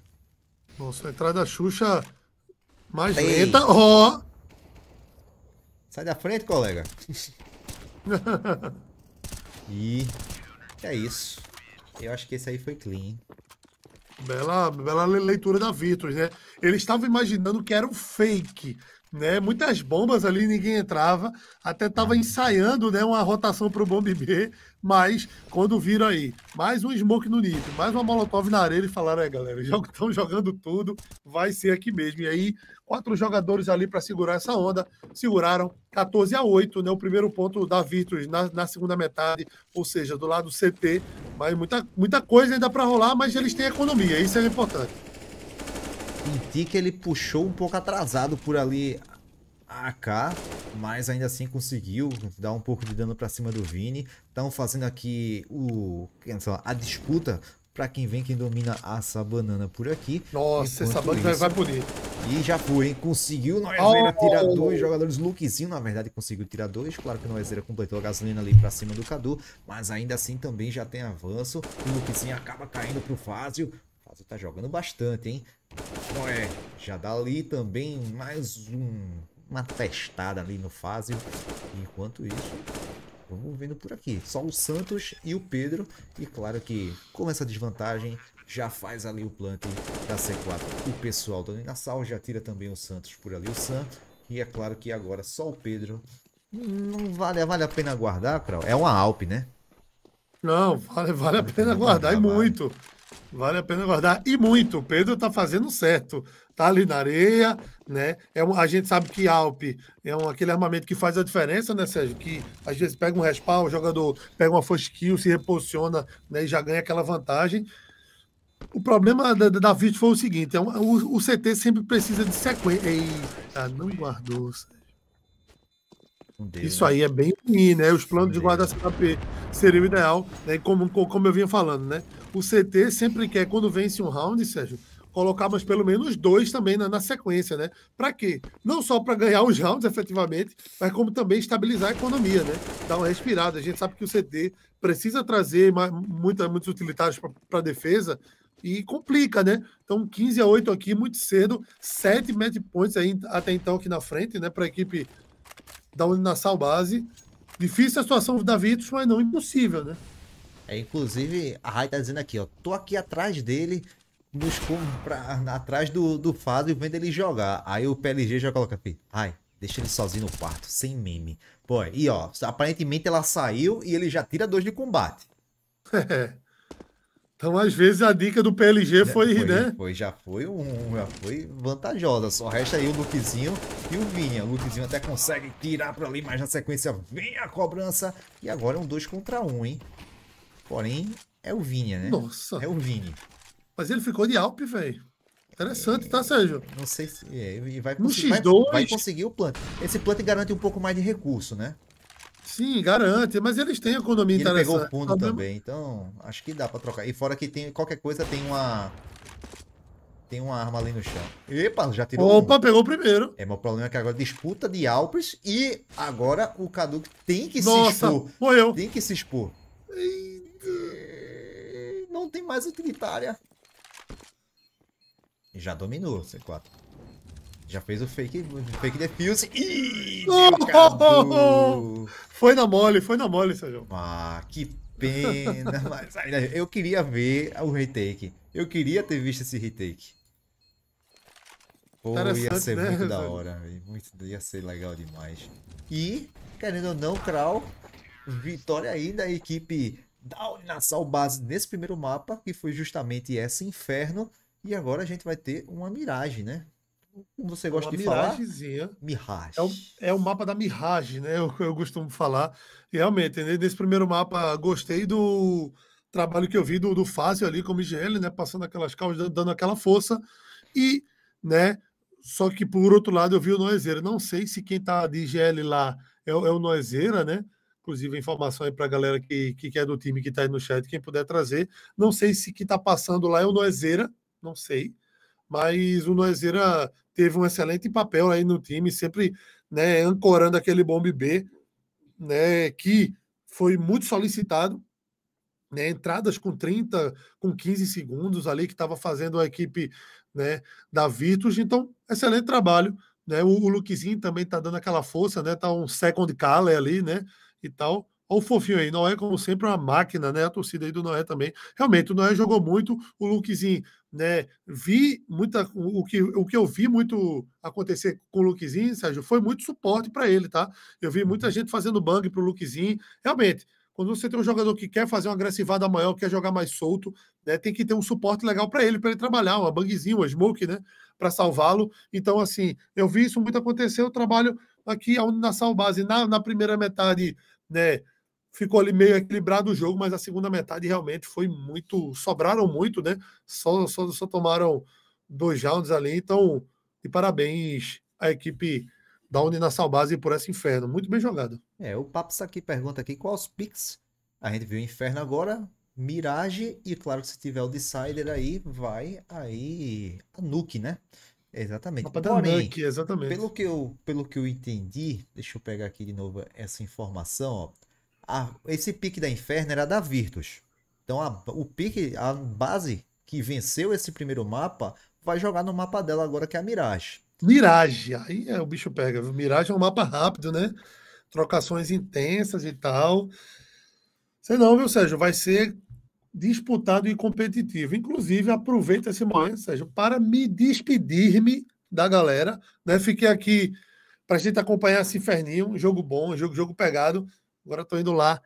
Nossa, a entrada da Xuxa mais Ei. lenta. Ó! Oh. Sai da frente, colega. e é isso. Eu acho que esse aí foi clean. Bela, bela leitura da Vitor, né? Ele estava imaginando que era um fake né? Muitas bombas ali, ninguém entrava. Até estava ah. ensaiando, né? Uma rotação para o Bomb B, mas quando viram aí, mais um smoke no nível, mais uma molotov na areia, e falaram: é, galera, estão jogando tudo, vai ser aqui mesmo. E aí, quatro jogadores ali para segurar essa onda, seguraram 14 a 8, né? O primeiro ponto da Virtus na, na segunda metade, ou seja, do lado CT. Mas muita, muita coisa ainda para rolar, mas eles têm economia, isso é importante senti que ele puxou um pouco atrasado por ali a AK, mas ainda assim conseguiu dar um pouco de dano para cima do Vini. Estão fazendo aqui o, a disputa para quem vem, quem domina essa banana por aqui. Nossa, essa banana vai bonito. E já foi, hein? Conseguiu Noezeira oh! tirar dois jogadores. Lukezinho, na verdade, conseguiu tirar dois. Claro que o completou a gasolina ali para cima do Cadu, mas ainda assim também já tem avanço. O Lukezinho acaba caindo pro Fázio. Você tá jogando bastante, hein? Ué, já dá ali também mais um, uma testada ali no Fázio. Enquanto isso, vamos vendo por aqui. Só o Santos e o Pedro. E claro que com essa desvantagem, já faz ali o plant da C4. O pessoal do Ninassal já tira também o Santos por ali, o Sam. E é claro que agora só o Pedro. Não vale, vale a pena guardar, Krau? É uma Alp, né? Não, vale, vale a pena guardar e muito. Vale. Vale a pena guardar. E muito. O Pedro está fazendo certo. Está ali na areia, né? É um, a gente sabe que alpe é um, aquele armamento que faz a diferença, né, Sérgio? Que às vezes pega um respawn, o jogador pega uma first kill, se reposiciona né, e já ganha aquela vantagem. O problema da, da Vit foi o seguinte: é um, o, o, CT sempre precisa de sequência. Ah, não guardou. Sérgio. Deus. Isso né? aí é bem ruim, né? Os planos Deus. de guarda-CP né? seria o ideal, né? Como, como eu vinha falando, né? O CT sempre quer, quando vence um round, Sérgio, colocar mais pelo menos dois também na, na sequência, né? Para quê? Não só para ganhar os rounds efetivamente, mas como também estabilizar a economia, né? Dar uma respirada. A gente sabe que o CT precisa trazer mais, muita, muitos utilitários para a defesa e complica, né? Então 15 a 8 aqui muito cedo, 7 match points aí até então aqui na frente, né, para a equipe da Uninassal Base. Difícil a situação da Vitus, mas não impossível, né? É, inclusive, a Rai tá dizendo aqui, ó. Tô aqui atrás dele, nos pra, atrás do, do Fado e vendo ele jogar. Aí o PLG já coloca aqui. Rai, deixa ele sozinho no quarto, sem meme. Pô, e ó, aparentemente ela saiu e ele já tira dois de combate. Então, às vezes, a dica do PLG foi, foi né? Foi, já foi um, já foi vantajosa. Só resta aí o Lukezinho e o Vinha. O Lukezinho até consegue tirar para ali, mas na sequência vem a cobrança. E agora é um 2 contra 1, um, hein? Porém, é o Vinha, né? Nossa! É o Vini. Mas ele ficou de Alpe, velho. Interessante, é, tá, Sérgio? Não sei se. É, vai, conseguir, vai, vai, conseguir o plant. Esse plant garante um pouco mais de recurso, né? Sim, garante, mas eles têm economia interessante. ele pegou o fundo também, então acho que dá pra trocar. E fora que tem qualquer coisa, tem uma. Tem uma arma ali no chão. Epa, já tirou. Opa, um. pegou o primeiro. É, meu problema é que agora disputa de Alpers e agora o Cadu tem que Nossa, se expor. Foi eu. Tem que se expor. Não tem mais utilitária. Já dominou C4. Já fez o fake, fake defuse. Ih! Oh, foi na mole, foi na mole, Sérgio. Ah, que pena. mas eu queria ver o retake. Eu queria ter visto esse retake. Pô, ia ser né? muito da hora, muito, ia ser legal demais. E, querendo ou não, Kral, vitória aí da equipe da Uninassal Base nesse primeiro mapa, que foi justamente esse inferno. E agora a gente vai ter uma miragem, né? você é gosta de miragezinha. falar? Mirage. É o, é o mapa da Mirage, né? É eu, eu costumo falar. realmente, né, nesse primeiro mapa, gostei do trabalho que eu vi do, do Fácil ali como IGL, né? Passando aquelas causas, dando aquela força. E, né? Só que, por outro lado, eu vi o Noezeira. Não sei se quem tá de IGL lá é, é o Noezeira, né? Inclusive, informação aí para a galera que, que é do time que está aí no chat, quem puder trazer. Não sei se quem está passando lá é o Noezeira, não sei mas o Noizira teve um excelente papel aí no time, sempre né, ancorando aquele bombe B, né, que foi muito solicitado, né, entradas com 30, com 15 segundos ali, que estava fazendo a equipe né, da Virtus, então excelente trabalho, né, o, o Luquezinho também está dando aquela força, né, tá um second caller ali, né, e tal, Olha o fofinho aí, Noé, como sempre, uma máquina, né? A torcida aí do Noé também. Realmente, o Noé jogou muito, o Luquezinho né? Vi muita o que, o que eu vi muito acontecer com o Luquezinho, Sérgio, foi muito suporte para ele, tá? Eu vi muita uhum. gente fazendo bang para o Luquezinho. Realmente, quando você tem um jogador que quer fazer uma agressivada maior, quer jogar mais solto, né, tem que ter um suporte legal para ele, para ele trabalhar, uma bangzinha, uma smoke, né, para salvá-lo. Então, assim, eu vi isso muito acontecer. o trabalho aqui a Uninação Base na, na primeira metade, né, ficou ali meio equilibrado o jogo, mas a segunda metade realmente foi muito. Sobraram muito, né? Só, só, só tomaram dois rounds ali. Então, e parabéns à equipe da Uninasal Base por esse inferno. Muito bem jogado. É, o Paps aqui pergunta aqui quais os picks. A gente viu o inferno agora, Mirage, e claro que se tiver o Decider aí, vai aí a Nuke, né? Exatamente. Porém, Nuke, exatamente. Pelo que, eu, pelo que eu entendi, deixa eu pegar aqui de novo essa informação, ó a, ah, esse pique da Inferno era da Virtus. Então a, o pique, a base que venceu esse primeiro mapa, vai jogar no mapa dela agora, que é a Mirage. Mirage, aí é, o bicho pega. Mirage é um mapa rápido, né? Trocações intensas e tal. Sei não, viu, Sérgio? Vai ser disputado e competitivo. Inclusive, aproveita esse momento, Sérgio, para me despedir-me da galera. Né? Fiquei aqui para a gente acompanhar esse inferninho, jogo bom, jogo, jogo pegado. Agora estou indo lá.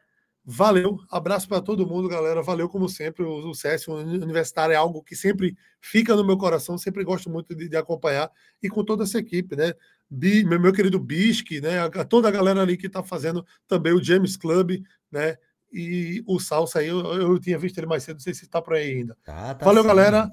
Valeu, abraço para todo mundo, galera. Valeu, como sempre. O, o CS Universitário é algo que sempre fica no meu coração, sempre gosto muito de, de acompanhar e com toda essa equipe, né? Bi, meu, meu querido Bisque, né? A, toda a galera ali que está fazendo também o James Club, né? E o Salsa aí, eu, eu tinha visto ele mais cedo, não sei se está por aí ainda. Tá, tá Valeu, galera.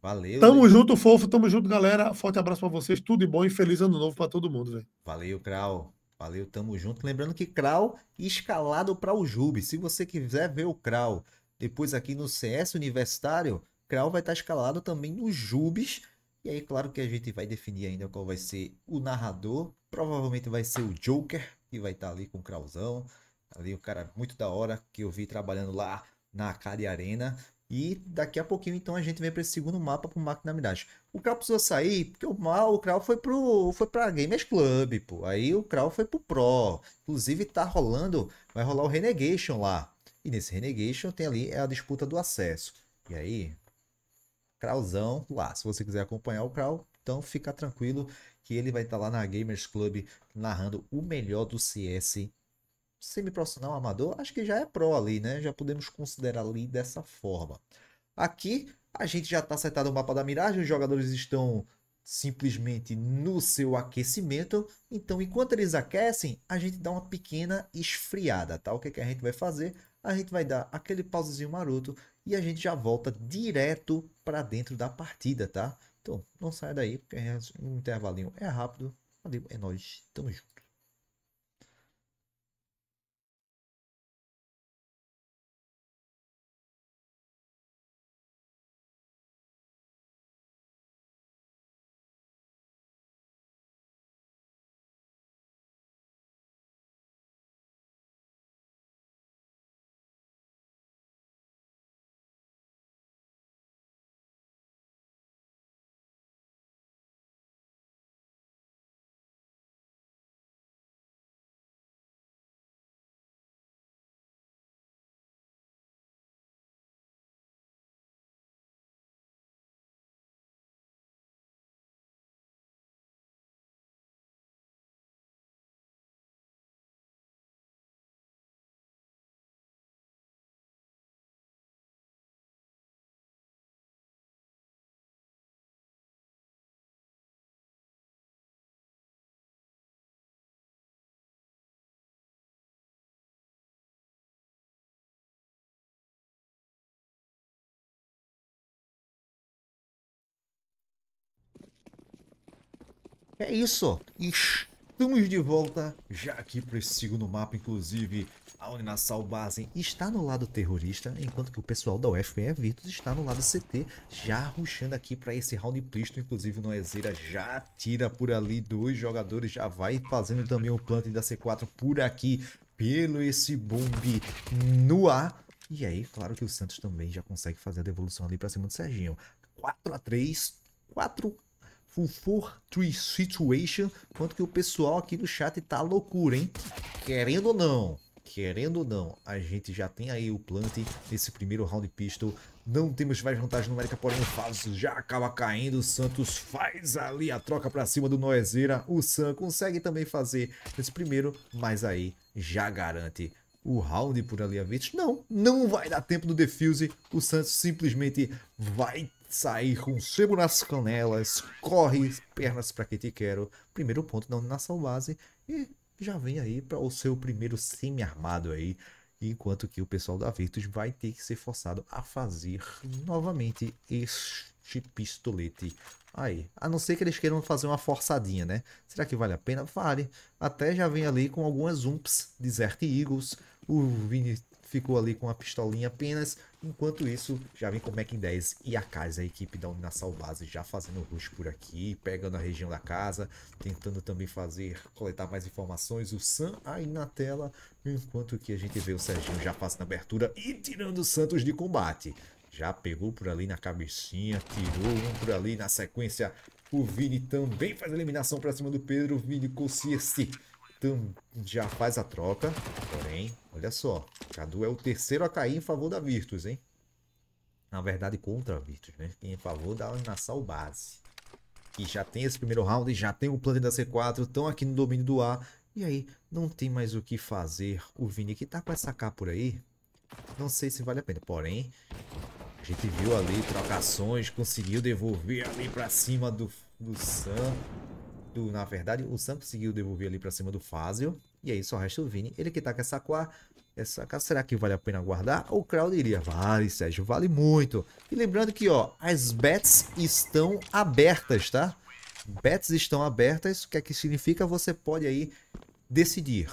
Valeu. Tamo junto, fofo. Tamo junto, galera. Forte abraço para vocês. Tudo de bom e feliz ano novo para todo mundo, velho. Valeu, Crau. Valeu, tamo junto. Lembrando que Krau escalado para o Jube. Se você quiser ver o Krau depois aqui no CS Universitário, Krau vai estar tá escalado também no Jubes. E aí, claro que a gente vai definir ainda qual vai ser o narrador. Provavelmente vai ser o Joker, que vai estar tá ali com o Krauzão. Ali, o cara muito da hora que eu vi trabalhando lá na Acari Arena. E daqui a pouquinho, então, a gente vem para esse segundo mapa com maquinamidade. O Krau precisou sair, porque o mal, o Krau foi pro foi pra Gamers Club, pô. Aí o Krau foi pro Pro. Inclusive, tá rolando, vai rolar o Renegation lá. E nesse Renegation tem ali é a disputa do acesso. E aí, Krauzão lá. Se você quiser acompanhar o Krau, então fica tranquilo que ele vai estar tá lá na Gamers Club narrando o melhor do CS semi-profissional, amador, acho que já é pro ali, né? Já podemos considerar ali dessa forma. Aqui a gente já está acertado o mapa da miragem, os jogadores estão simplesmente no seu aquecimento. Então, enquanto eles aquecem, a gente dá uma pequena esfriada, tá? O que, é que a gente vai fazer? A gente vai dar aquele pausezinho maroto e a gente já volta direto para dentro da partida, tá? Então, não saia daí, porque o é intervalinho é rápido. Valeu, é nóis, tamo junto. É isso. Estamos de volta já aqui para esse segundo mapa, inclusive a Uninassal Basem está no lado terrorista, enquanto que o pessoal da UFPE é Virtus está no lado CT, já ruxando aqui para esse round plisto. Inclusive, o Noezeira já tira por ali dois jogadores, já vai fazendo também o plant da C4 por aqui, pelo esse bombe no ar. E aí, claro que o Santos também já consegue fazer a devolução ali para cima do Serginho. 4 a 3 4 Full Tree Situation, quanto que o pessoal aqui do chat tá loucura, hein? Querendo ou não, querendo ou não, a gente já tem aí o plant nesse primeiro round pistol. Não temos mais vantagem numérica, porém o Fábio já acaba caindo. O Santos faz ali a troca para cima do Noezeira. O Sam consegue também fazer esse primeiro, mas aí já garante o round por ali a vez. Não, não vai dar tempo do defuse. O Santos simplesmente vai sair com o sebo nas canelas, corre pernas para que te quero. Primeiro ponto da nação base e já vem aí para o seu primeiro semi-armado aí. Enquanto que o pessoal da Virtus vai ter que ser forçado a fazer novamente este pistolete aí. A não ser que eles queiram fazer uma forçadinha, né? Será que vale a pena? Vale. Até já vem ali com algumas umps, Desert Eagles, o ficou ali com a pistolinha apenas. Enquanto isso, já vem com o Mac 10 e a casa, a equipe da Uninassal Base já fazendo rush por aqui, pegando a região da casa, tentando também fazer, coletar mais informações. O Sam aí na tela, enquanto que a gente vê o Serginho já passando abertura e tirando o Santos de combate. Já pegou por ali na cabecinha, tirou um por ali na sequência. O Vini também faz a eliminação para cima do Pedro. O Vini consciente já faz a troca. Porém, olha só. Cadu é o terceiro a cair em favor da Virtus, hein? Na verdade, contra a Virtus, né? Em favor da Nassau Base. Que já tem esse primeiro round, já tem o plano da C4, estão aqui no domínio do A. E aí, não tem mais o que fazer. O Vini que tá com essa K por aí. Não sei se vale a pena. Porém, a gente viu ali trocações, conseguiu devolver ali para cima do, do Sam do, na verdade, o Sam conseguiu devolver ali para cima do Fazio. E aí só resta o Vini. Ele que tá com essa Qua. Essa cara será que vale a pena guardar? ou O Crowd iria. Vale, Sérgio, vale muito. E lembrando que, ó, as bets estão abertas, tá? Bets estão abertas. O que é que significa? Você pode aí decidir.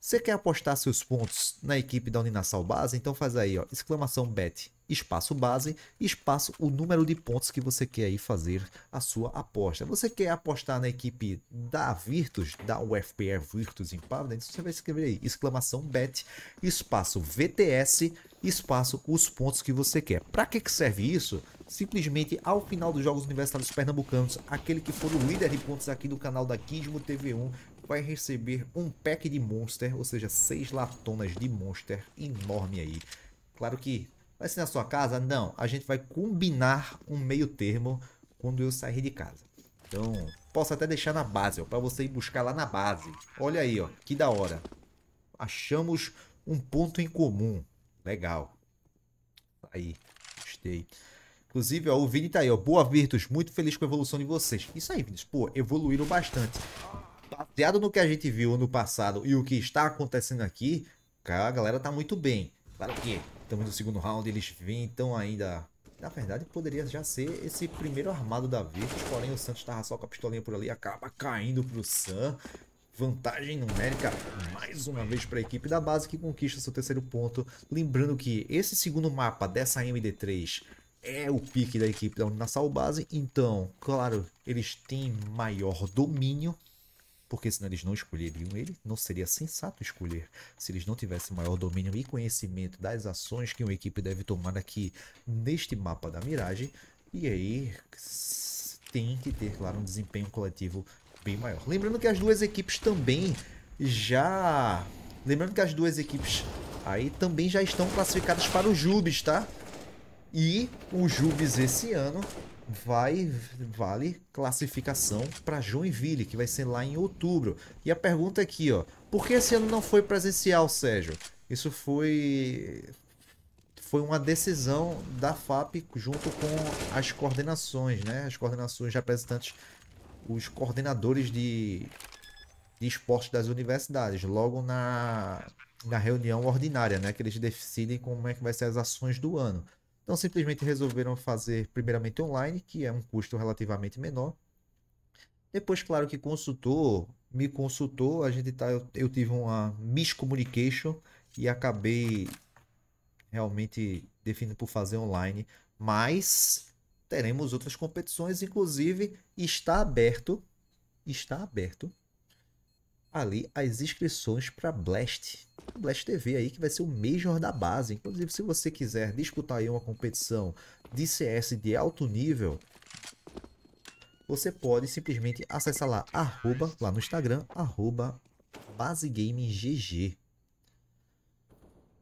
Você quer apostar seus pontos na equipe da Uninasal Base? Então faz aí, ó, exclamação bet espaço base, espaço o número de pontos que você quer aí fazer a sua aposta. Você quer apostar na equipe da Virtus, da UFPR Virtus Empowerment, você vai escrever aí, exclamação bet, espaço VTS, espaço os pontos que você quer. Para que, que serve isso? Simplesmente ao final dos Jogos Universitários Pernambucanos, aquele que for o líder de pontos aqui do canal da Kismo TV1 vai receber um pack de Monster, ou seja, seis latonas de Monster enorme aí. Claro que Vai ser na sua casa? Não. A gente vai combinar um meio termo quando eu sair de casa. Então, posso até deixar na base, ó, para você ir buscar lá na base. Olha aí, ó, que da hora. Achamos um ponto em comum. Legal. Aí, gostei. Inclusive, ó, o Vini tá aí, ó. Boa, Virtus. Muito feliz com a evolução de vocês. Isso aí, Vini. Pô, evoluíram bastante. Baseado no que a gente viu no passado e o que está acontecendo aqui, cara, a galera tá muito bem. Claro que Estamos no segundo round, eles vêm, então ainda... Na verdade, poderia já ser esse primeiro armado da vez, porém o Santos estava só com a pistolinha por ali, acaba caindo para o Sam. Vantagem numérica mais uma vez para a equipe da base que conquista seu terceiro ponto. Lembrando que esse segundo mapa dessa MD3 é o pique da equipe da Uninassal Base, então, claro, eles têm maior domínio, porque senão eles não escolheriam ele, não seria sensato escolher se eles não tivessem maior domínio e conhecimento das ações que uma equipe deve tomar aqui neste mapa da miragem, e aí tem que ter, claro, um desempenho coletivo bem maior. Lembrando que as duas equipes também já... Lembrando que as duas equipes aí também já estão classificadas para o Jubes, tá? E o Jubes esse ano vai vale classificação para Joinville, que vai ser lá em outubro. E a pergunta aqui, ó, por que esse ano não foi presencial, Sérgio? Isso foi foi uma decisão da FAP junto com as coordenações, né? As coordenações representantes os coordenadores de, de esporte das universidades, logo na na reunião ordinária, né? Que eles decidem como é que vai ser as ações do ano. Então simplesmente resolveram fazer primeiramente online, que é um custo relativamente menor. Depois, claro que consultou, me consultou, a gente tá, eu, eu tive uma miscommunication e acabei realmente definindo por fazer online, mas teremos outras competições, inclusive está aberto, está aberto ali as inscrições para Blast. Blast TV aí que vai ser o Major da base. Inclusive, se você quiser disputar aí uma competição de CS de alto nível, você pode simplesmente acessar lá, arroba, lá no Instagram, arroba basegamegg.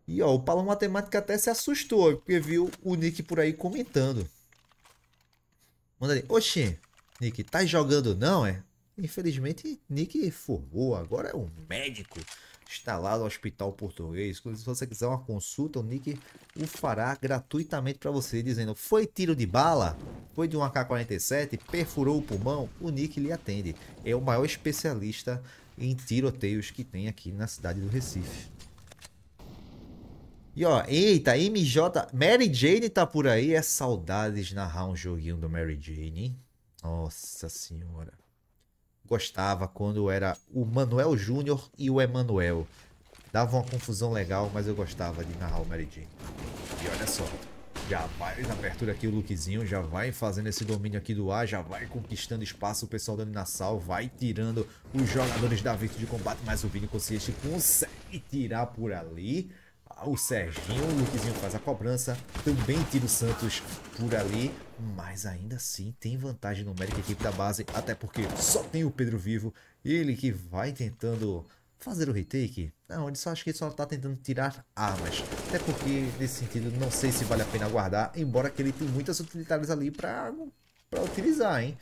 E ó, o Paulo Matemática até se assustou, porque viu o Nick por aí comentando. Manda ali, oxi, Nick, tá jogando não, é? Infelizmente, Nick formou, agora é um médico. Está lá no Hospital Português. Se você quiser uma consulta, o Nick o fará gratuitamente para você, dizendo: foi tiro de bala? Foi de um AK-47? Perfurou o pulmão? O Nick lhe atende. É o maior especialista em tiroteios que tem aqui na cidade do Recife. E ó, eita, MJ. Mary Jane tá por aí. É saudades narrar um joguinho do Mary Jane, hein? Nossa senhora gostava quando era o Manuel Júnior e o Emanuel. Dava uma confusão legal, mas eu gostava de narrar o Mary Jane. E olha só, já vai na abertura aqui o lookzinho, já vai fazendo esse domínio aqui do ar, já vai conquistando espaço, o pessoal dando na sal, vai tirando os jogadores da vista de combate, mas o Vini consciente consegue tirar por ali. Ah, o Serginho, o Luquezinho faz a cobrança, também tira o Santos por ali. Mas ainda assim tem vantagem numérica a equipe da base, até porque só tem o Pedro vivo. Ele que vai tentando fazer o retake? Não, ele só acho que ele só está tentando tirar armas. Até porque, nesse sentido, não sei se vale a pena guardar, embora que ele tem muitas utilitárias ali para utilizar, hein?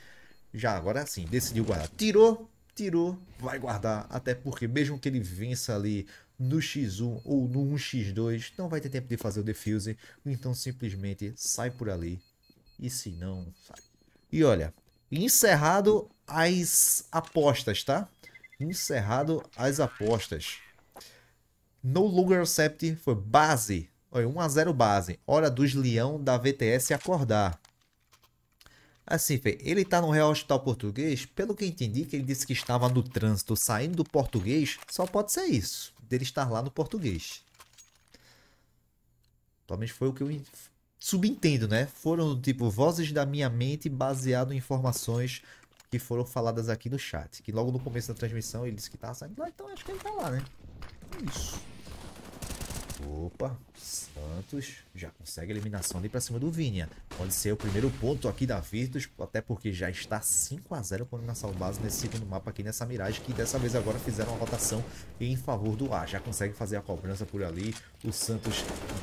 Já agora sim, decidiu guardar. Tirou, tirou, vai guardar. Até porque mesmo que ele vença ali no X1 ou no 1x2, não vai ter tempo de fazer o defuse. Então simplesmente sai por ali e se não, sabe? E olha, encerrado as apostas, tá? Encerrado as apostas. No longer Accept foi base. Olha, 1x0 base. Hora dos leão da VTS acordar. Assim, Fê, ele tá no Real Hospital Português. Pelo que entendi, que ele disse que estava no trânsito saindo do português. Só pode ser isso, dele estar lá no português. Talvez foi o que eu subentendo, né? Foram tipo vozes da minha mente baseado em informações que foram faladas aqui no chat. Que logo no começo da transmissão ele disse que tava saindo lá, então acho é que ele tá lá, né? É isso. Opa, Santos já consegue a eliminação ali para cima do Vinha. Pode ser o primeiro ponto aqui da Virtus, até porque já está 5 a 0 com na eliminação base nesse segundo mapa aqui nessa miragem, que dessa vez agora fizeram a rotação em favor do A. Já consegue fazer a cobrança por ali. O Santos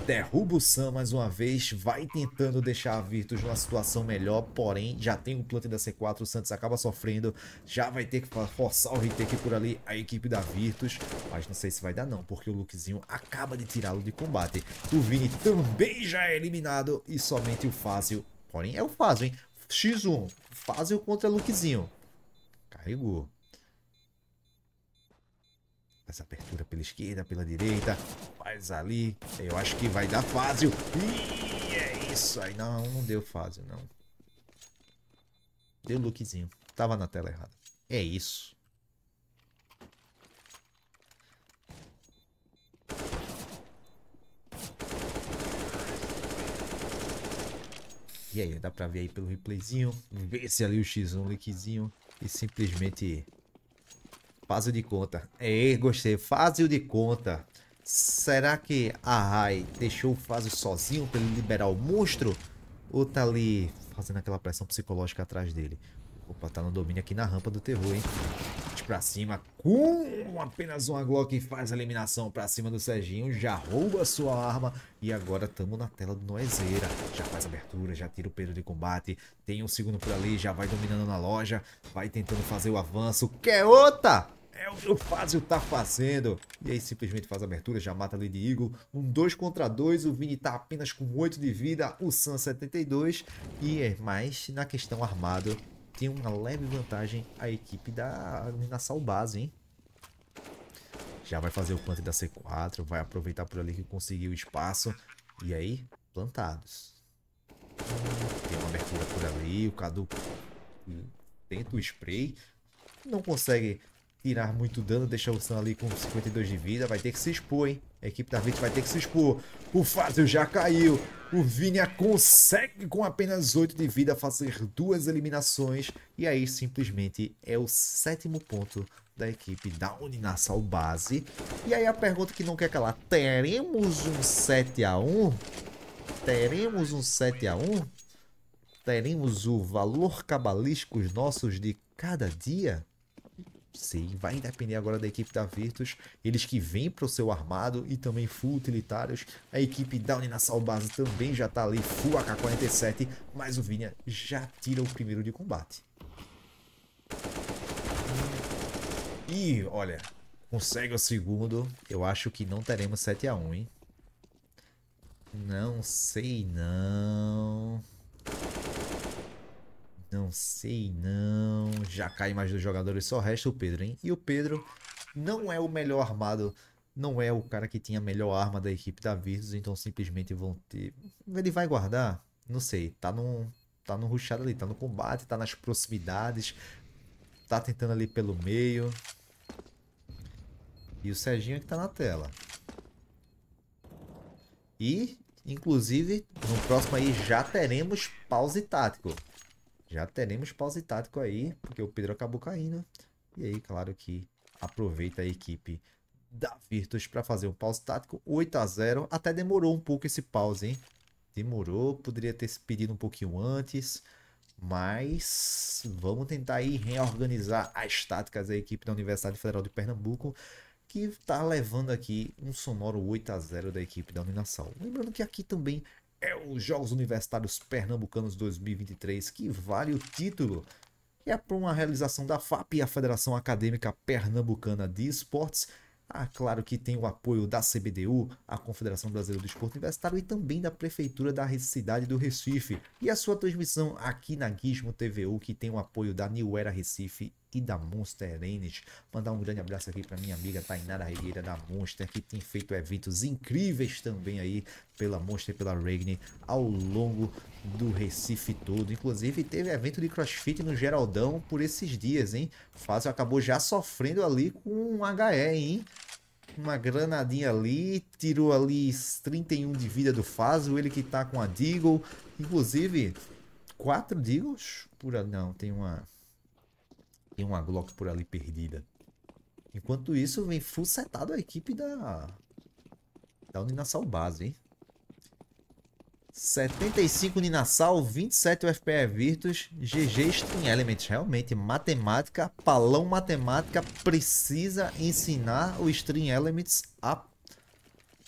derruba o Sam mais uma vez, vai tentando deixar a Virtus numa situação melhor, porém já tem o um plant da C4, o Santos acaba sofrendo, já vai ter que forçar o retake por ali a equipe da Virtus, mas não sei se vai dar não, porque o Lukezinho acaba de tirar de combate. O Vini também já é eliminado e somente o Fázio. Porém, é o Fázio, hein? X1. Fázio contra Lukezinho. Carregou. Essa abertura pela esquerda, pela direita. Faz ali. Eu acho que vai dar Fázio. E é isso aí. Não, não deu Fázio, não. Deu Lukezinho. Tava na tela errada. É isso. E aí, dá pra ver aí pelo replayzinho. ver se ali o X1 liquizinho E simplesmente... fácil de conta. Ei, gostei. fácil de conta. Será que a Rai deixou o Fazio sozinho pra ele liberar o monstro? Ou tá ali fazendo aquela pressão psicológica atrás dele? Opa, tá no domínio aqui na rampa do terror, hein? pra cima. Com apenas uma Glock faz a eliminação pra cima do Serginho. Já rouba sua arma. E agora estamos na tela do Noezeira. Já faz abertura, já tira o Pedro de combate. Tem um segundo por ali, já vai dominando na loja. Vai tentando fazer o avanço. Quer é outra? É o que o Fazio tá fazendo. E aí simplesmente faz a abertura, já mata ali de Eagle. Um 2 contra 2, o Vini tá apenas com 8 de vida, o Sam 72. E é mais na questão armado, tem uma leve vantagem a equipe da Minassal Base, hein? Já vai fazer o plant da C4, vai aproveitar por ali que conseguiu espaço. E aí, plantados. Tem uma abertura por ali, o Cadu tenta o spray. Não consegue tirar muito dano, deixar o Sam ali com 52 de vida, vai ter que se expor, hein? A equipe da Vit vai ter que se expor. O Fácil já caiu. O Vini consegue com apenas 8 de vida fazer duas eliminações. E aí simplesmente é o sétimo ponto da equipe da Uninassal Base. E aí a pergunta que não quer calar. Teremos um 7x1? Teremos um 7x1? Teremos o valor cabalístico nossos de cada dia? Sim, vai depender agora da equipe da Virtus. Eles que vêm para o seu armado e também full utilitários. A equipe da Uninasal Base também já está ali full AK-47, mas o Vinha já tira o primeiro de combate. E olha, consegue o segundo. Eu acho que não teremos 7x1, hein? Não sei não. Não sei não. Já cai mais dois jogadores, só resta o Pedro, hein? E o Pedro não é o melhor armado. Não é o cara que tinha a melhor arma da equipe da Virtus, então simplesmente vão ter... Ele vai guardar? Não sei. Tá num... Tá no ruxado ali, tá no combate, tá nas proximidades. Tá tentando ali pelo meio. E o Serginho é que tá na tela. E, inclusive, no próximo aí já teremos pause tático já teremos pause tático aí, porque o Pedro acabou caindo. E aí, claro que aproveita a equipe da Virtus para fazer um pause tático 8 a 0 Até demorou um pouco esse pause, hein? Demorou, poderia ter se pedido um pouquinho antes. Mas vamos tentar aí reorganizar as táticas da equipe da Universidade Federal de Pernambuco, que está levando aqui um sonoro 8 a 0 da equipe da Uninação. Lembrando que aqui também é os Jogos Universitários Pernambucanos 2023, que vale o título. E é para uma realização da FAP e a Federação Acadêmica Pernambucana de Esportes. Ah, claro que tem o apoio da CBDU, a Confederação Brasileira do Esporte Universitário e também da Prefeitura da cidade do Recife. E a sua transmissão aqui na Gizmo TVU, que tem o apoio da New Era Recife e da Monster Energy. Mandar um grande abraço aqui para minha amiga Tainara Regueira da Monster, que tem feito eventos incríveis também aí pela Monster e pela Regne ao longo do Recife todo. Inclusive teve evento de CrossFit no Geraldão por esses dias, hein? Fácil acabou já sofrendo ali com um HE, hein? uma granadinha ali, tirou ali 31 de vida do Fazo ele que tá com a Deagle, inclusive quatro Deagles, por não, tem uma tem uma Glock por ali perdida. Enquanto isso, vem full setado a equipe da... Da Uninassal Base, hein? 75 Ninassal, 27 FPE Virtus, GG String Elements. Realmente, matemática, palão matemática precisa ensinar o String Elements a,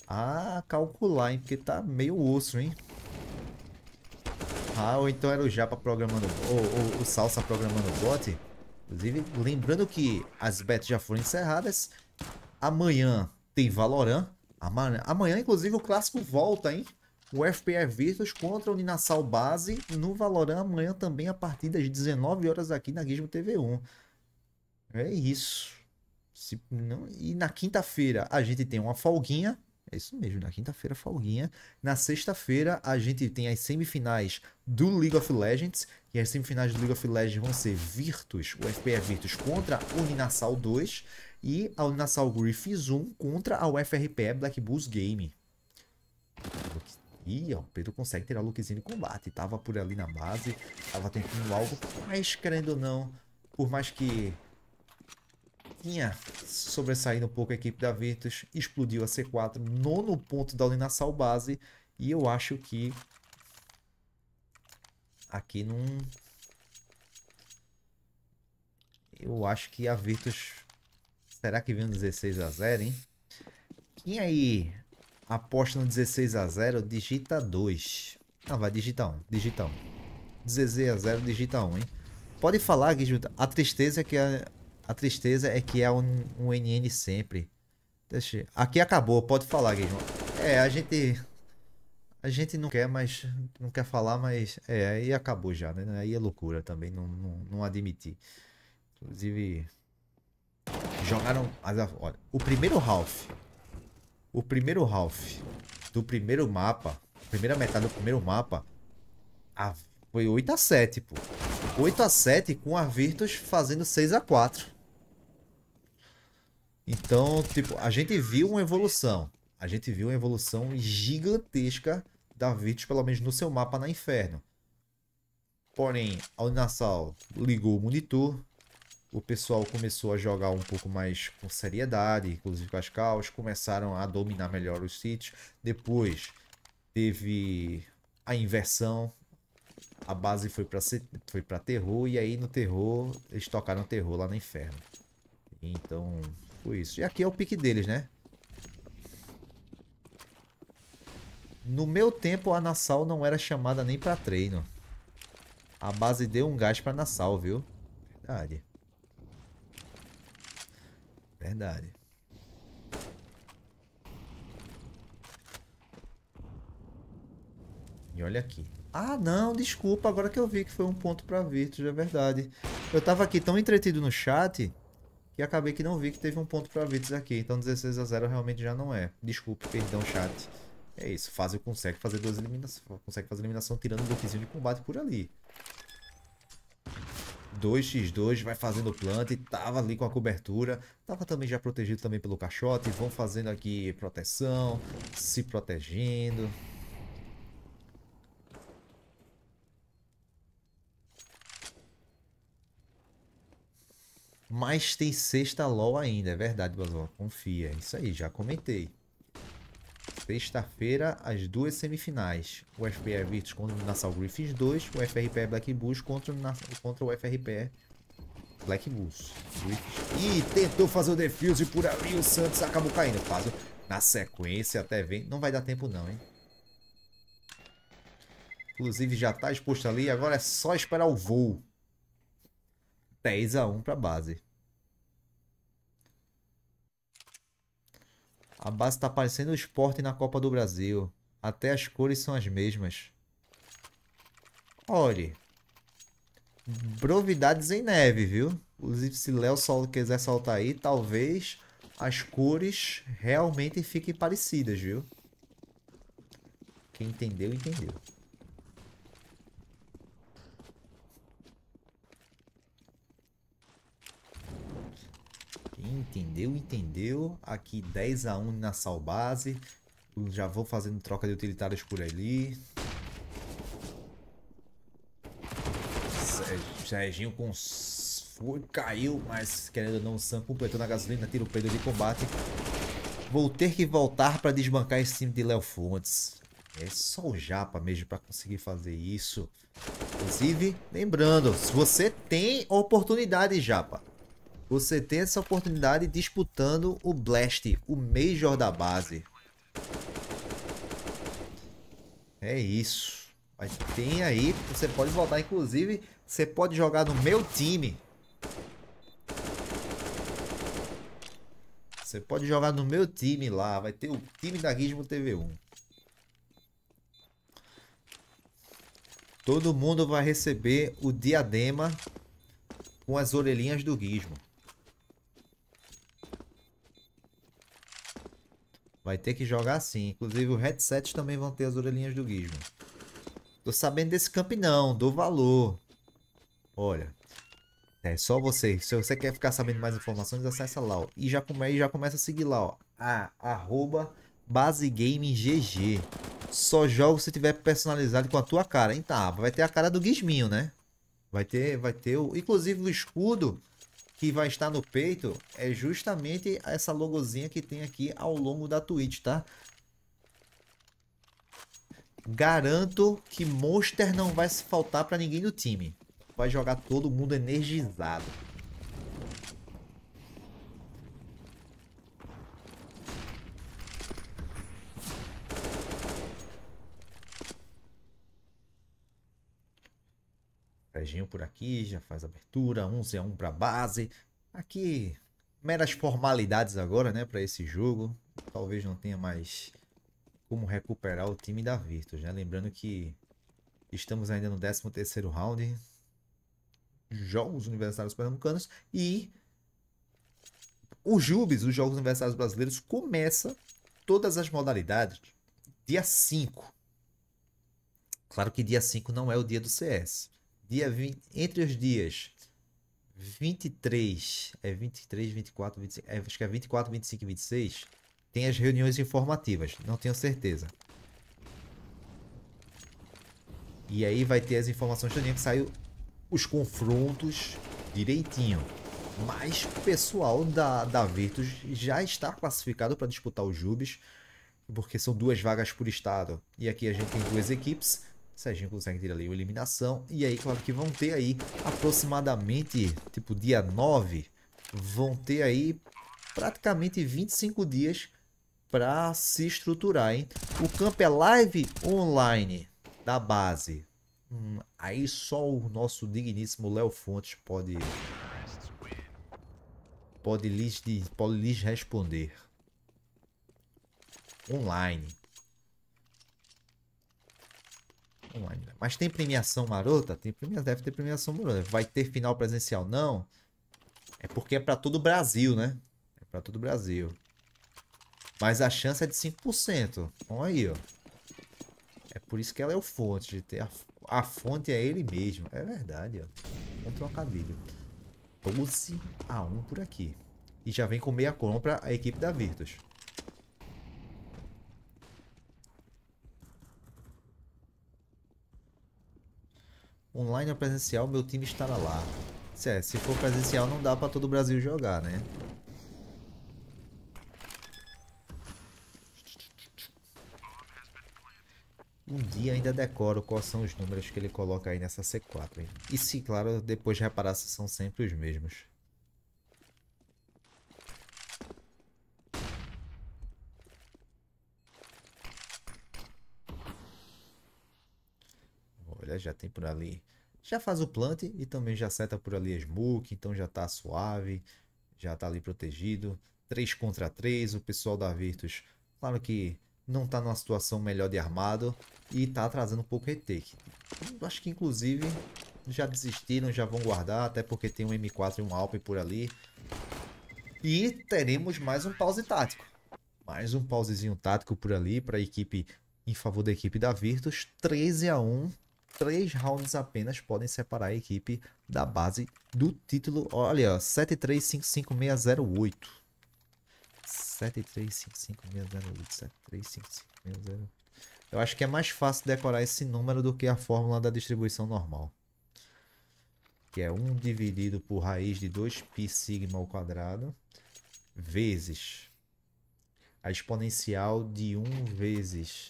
a calcular, hein? Porque tá meio osso, hein? Ah, ou então era o Japa programando, ou, ou o Salsa programando o bot. Inclusive, lembrando que as betas já foram encerradas. Amanhã tem Valorant. Amanhã, amanhã inclusive, o clássico volta, hein? O FPR Virtus contra o Ninasal Base no Valorant amanhã também a partir das 19 horas aqui na Gizmo TV1. É isso. Se não... E na quinta-feira a gente tem uma folguinha é isso mesmo, na quinta-feira folguinha. Na sexta-feira a gente tem as semifinais do League of Legends. E as semifinais do League of Legends vão ser Virtus, o FPE é Virtus contra a Uninassal 2 e a Uninassal Griffiths 1 contra a UFRPE Black Bulls Game. Ih, ó, o Pedro consegue tirar a lookzinha de combate. Tava por ali na base, tava tentando algo, mas querendo ou não, por mais que tinha sobressaído um pouco a equipe da Virtus, explodiu a C4, nono ponto da Uninasal base, e eu acho que aqui não... Eu acho que a Virtus... Será que vem um 16 x 0 hein? Quem aí aposta no 16 x 0 digita 2. Ah, vai, digitar 1, digita 1. 16 x 0 digita 1, hein? Pode falar, Guijo, a tristeza é que a, a tristeza é que é um, um NN sempre. Deixa... Aqui acabou, pode falar, Guilherme. É, a gente... A gente não quer, mas... Não quer falar, mas... É, aí acabou já, né? Aí é loucura também, não, não, não admitir. Inclusive... Jogaram... Olha, o primeiro Ralph... O primeiro Ralph do primeiro mapa... Primeira metade do primeiro mapa... A, foi 8x7, pô. 8x7 com a Virtus fazendo 6x4. Então, tipo, a gente viu uma evolução. A gente viu uma evolução gigantesca da Virtus, pelo menos no seu mapa na Inferno. Porém, a Unasal ligou o monitor. O pessoal começou a jogar um pouco mais com seriedade, inclusive com as caos. Começaram a dominar melhor os sítios. Depois teve a inversão. A base foi para foi pra terror. E aí no terror, eles tocaram terror lá no inferno. Então foi tipo isso. E aqui é o pique deles, né? No meu tempo, a Nassau não era chamada nem para treino. A base deu um gás pra Nassau, viu? Verdade. Verdade. E olha aqui. Ah, não, desculpa. Agora que eu vi que foi um ponto pra Virtus, é verdade. Eu tava aqui tão entretido no chat e acabei que não vi que teve um ponto para Vitz aqui. Então 16 a 0 realmente já não é. Desculpe, perdão, chat. É isso, Fácil consegue fazer duas eliminações. Consegue fazer eliminação tirando um bloquezinho de combate por ali. 2x2, vai fazendo planta e tava ali com a cobertura. Tava também já protegido também pelo caixote. Vão fazendo aqui proteção, se protegendo. Mas tem sexta LOL ainda, é verdade, Basol. Confia, é isso aí, já comentei. Sexta-feira, as duas semifinais. O FPE Virtus contra o Nassau Griffins 2, o FRPE Black Bulls contra o, contra o FRPE Black Bulls. E tentou fazer o defuse por ali, o Santos acabou caindo. Caso na sequência até vem. Não vai dar tempo não, hein? Inclusive já está exposto ali, agora é só esperar o voo. 10 a 1 para base. A base tá parecendo o esporte na Copa do Brasil. Até as cores são as mesmas. Olhe. Providades em neve, viu? Inclusive, se Léo Solo quiser soltar aí, talvez as cores realmente fiquem parecidas, viu? Quem entendeu, entendeu. Entendeu, entendeu. Aqui 10 a 1 na sal base. Já vou fazendo troca de utilitários por ali. Serginho com... Foi, caiu, mas querendo ou não, o Sam completou na gasolina, tira o peito de combate. Vou ter que voltar para desbancar esse time de Léo Fontes. É só o Japa mesmo para conseguir fazer isso. Inclusive, lembrando, se você tem oportunidade, Japa, você tem essa oportunidade disputando o Blast, o Major da base. É isso. Mas tem aí, você pode voltar, inclusive, você pode jogar no meu time. Você pode jogar no meu time lá, vai ter o time da Gizmo TV1. Todo mundo vai receber o diadema com as orelhinhas do Gizmo. Vai ter que jogar assim. Inclusive, o headset também vão ter as orelhinhas do Gizmo. Tô sabendo desse camp não, do valor. Olha, é só você. Se você quer ficar sabendo mais informações, acessa lá, ó. E já, come, e já começa a seguir lá, ó. A, arroba basegamegg. Só jogo se tiver personalizado com a tua cara. Então, ah, vai ter a cara do Gizminho, né? Vai ter, vai ter o... Inclusive o escudo que vai estar no peito é justamente essa logozinha que tem aqui ao longo da Twitch, tá? Garanto que Monster não vai se faltar para ninguém do time. Vai jogar todo mundo energizado. Serginho por aqui, já faz abertura, 11 a 1 para base. Aqui, meras formalidades agora, né, para esse jogo. Talvez não tenha mais como recuperar o time da Virtus, né? Lembrando que estamos ainda no 13º round. Jogos Universitários Pernambucanos e os Jubes os Jogos Universitários Brasileiros, começa todas as modalidades dia 5. Claro que dia 5 não é o dia do CS dia 20, entre os dias 23, é 23, 24, 25, é, acho que é 24, 25 e 26, tem as reuniões informativas, não tenho certeza. E aí vai ter as informações também que saiu os confrontos direitinho. Mas o pessoal da, da Virtus já está classificado para disputar os Jubes, porque são duas vagas por estado. E aqui a gente tem duas equipes. Serginho consegue ter ali uma eliminação. E aí, claro que vão ter aí aproximadamente, tipo, dia 9, vão ter aí praticamente 25 dias para se estruturar, hein? O campo é live online da base. Hum, aí só o nosso digníssimo Léo Fontes pode pode lhes, pode lhes responder. Online. Mas tem premiação marota? Tem premiação, deve ter premiação marota. Vai ter final presencial? Não. É porque é para todo o Brasil, né? É para todo o Brasil. Mas a chance é de 5%. Então aí, ó. É por isso que ela é o fonte. De ter a, a fonte é ele mesmo. É verdade, ó. Um trocadilho. 12 a 1 por aqui. E já vem com meia compra a equipe da Virtus. Online ou presencial, meu time estará lá. É, se for presencial, não dá para todo o Brasil jogar, né? Um dia ainda decoro quais são os números que ele coloca aí nessa C4. Hein? E se, claro, depois reparar se são sempre os mesmos. né? Já tem por ali. Já faz o plant e também já seta por ali a smoke, então já tá suave, já tá ali protegido. 3 contra 3, o pessoal da Virtus, claro que não tá numa situação melhor de armado e tá atrasando um pouco o retake. Acho que inclusive já desistiram, já vão guardar, até porque tem um M4 e um Alp por ali. E teremos mais um pause tático. Mais um pausezinho tático por ali para a equipe, em favor da equipe da Virtus. 13 a 1 três rounds apenas podem separar a equipe da base do título. Olha, 7355608. 7355608. 7355608. Eu acho que é mais fácil decorar esse número do que a fórmula da distribuição normal. Que é 1 dividido por raiz de 2π sigma ao quadrado vezes a exponencial de 1 vezes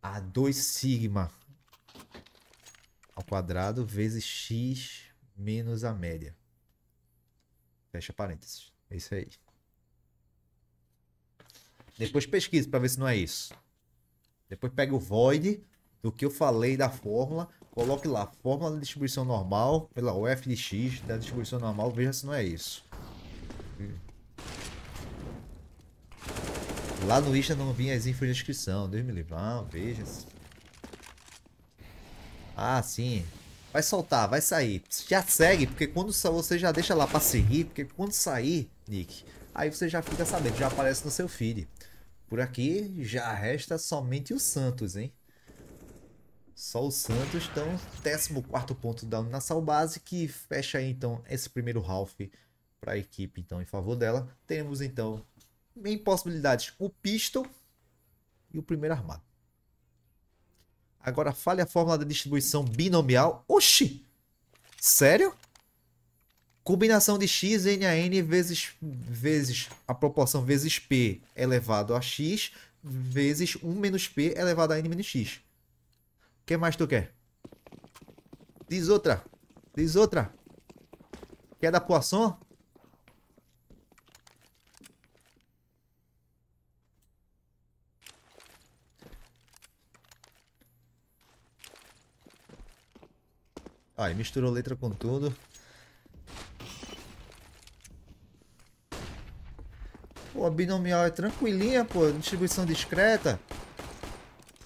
a 2 sigma ao quadrado vezes x menos a média. Fecha parênteses. É isso aí. Depois pesquisa para ver se não é isso. Depois pega o void do que eu falei da fórmula, coloque lá fórmula da distribuição normal pela UF de x da distribuição normal, veja se não é isso. Lá no Insta não vinha as infos de inscrição, Deus me livre. Ah, veja. -se. Ah, sim. Vai soltar, vai sair. Já segue, porque quando você já deixa lá pra seguir, porque quando sair, Nick, aí você já fica sabendo, já aparece no seu feed. Por aqui já resta somente o Santos, hein? Só o Santos, então 14 ponto da Nassau Base, que fecha aí então esse primeiro half para a equipe então em favor dela. Temos então em possibilidades o Pistol e o primeiro armado. Agora fale a fórmula da distribuição binomial. Oxi! Sério? Combinação de x, n a n vezes, vezes a proporção vezes p elevado a x vezes 1 menos p elevado a n menos x. O que mais tu quer? Diz outra. Diz outra. Quer da Poisson? Aí, misturou letra com tudo. Pô, a binomial é tranquilinha, pô. Distribuição discreta.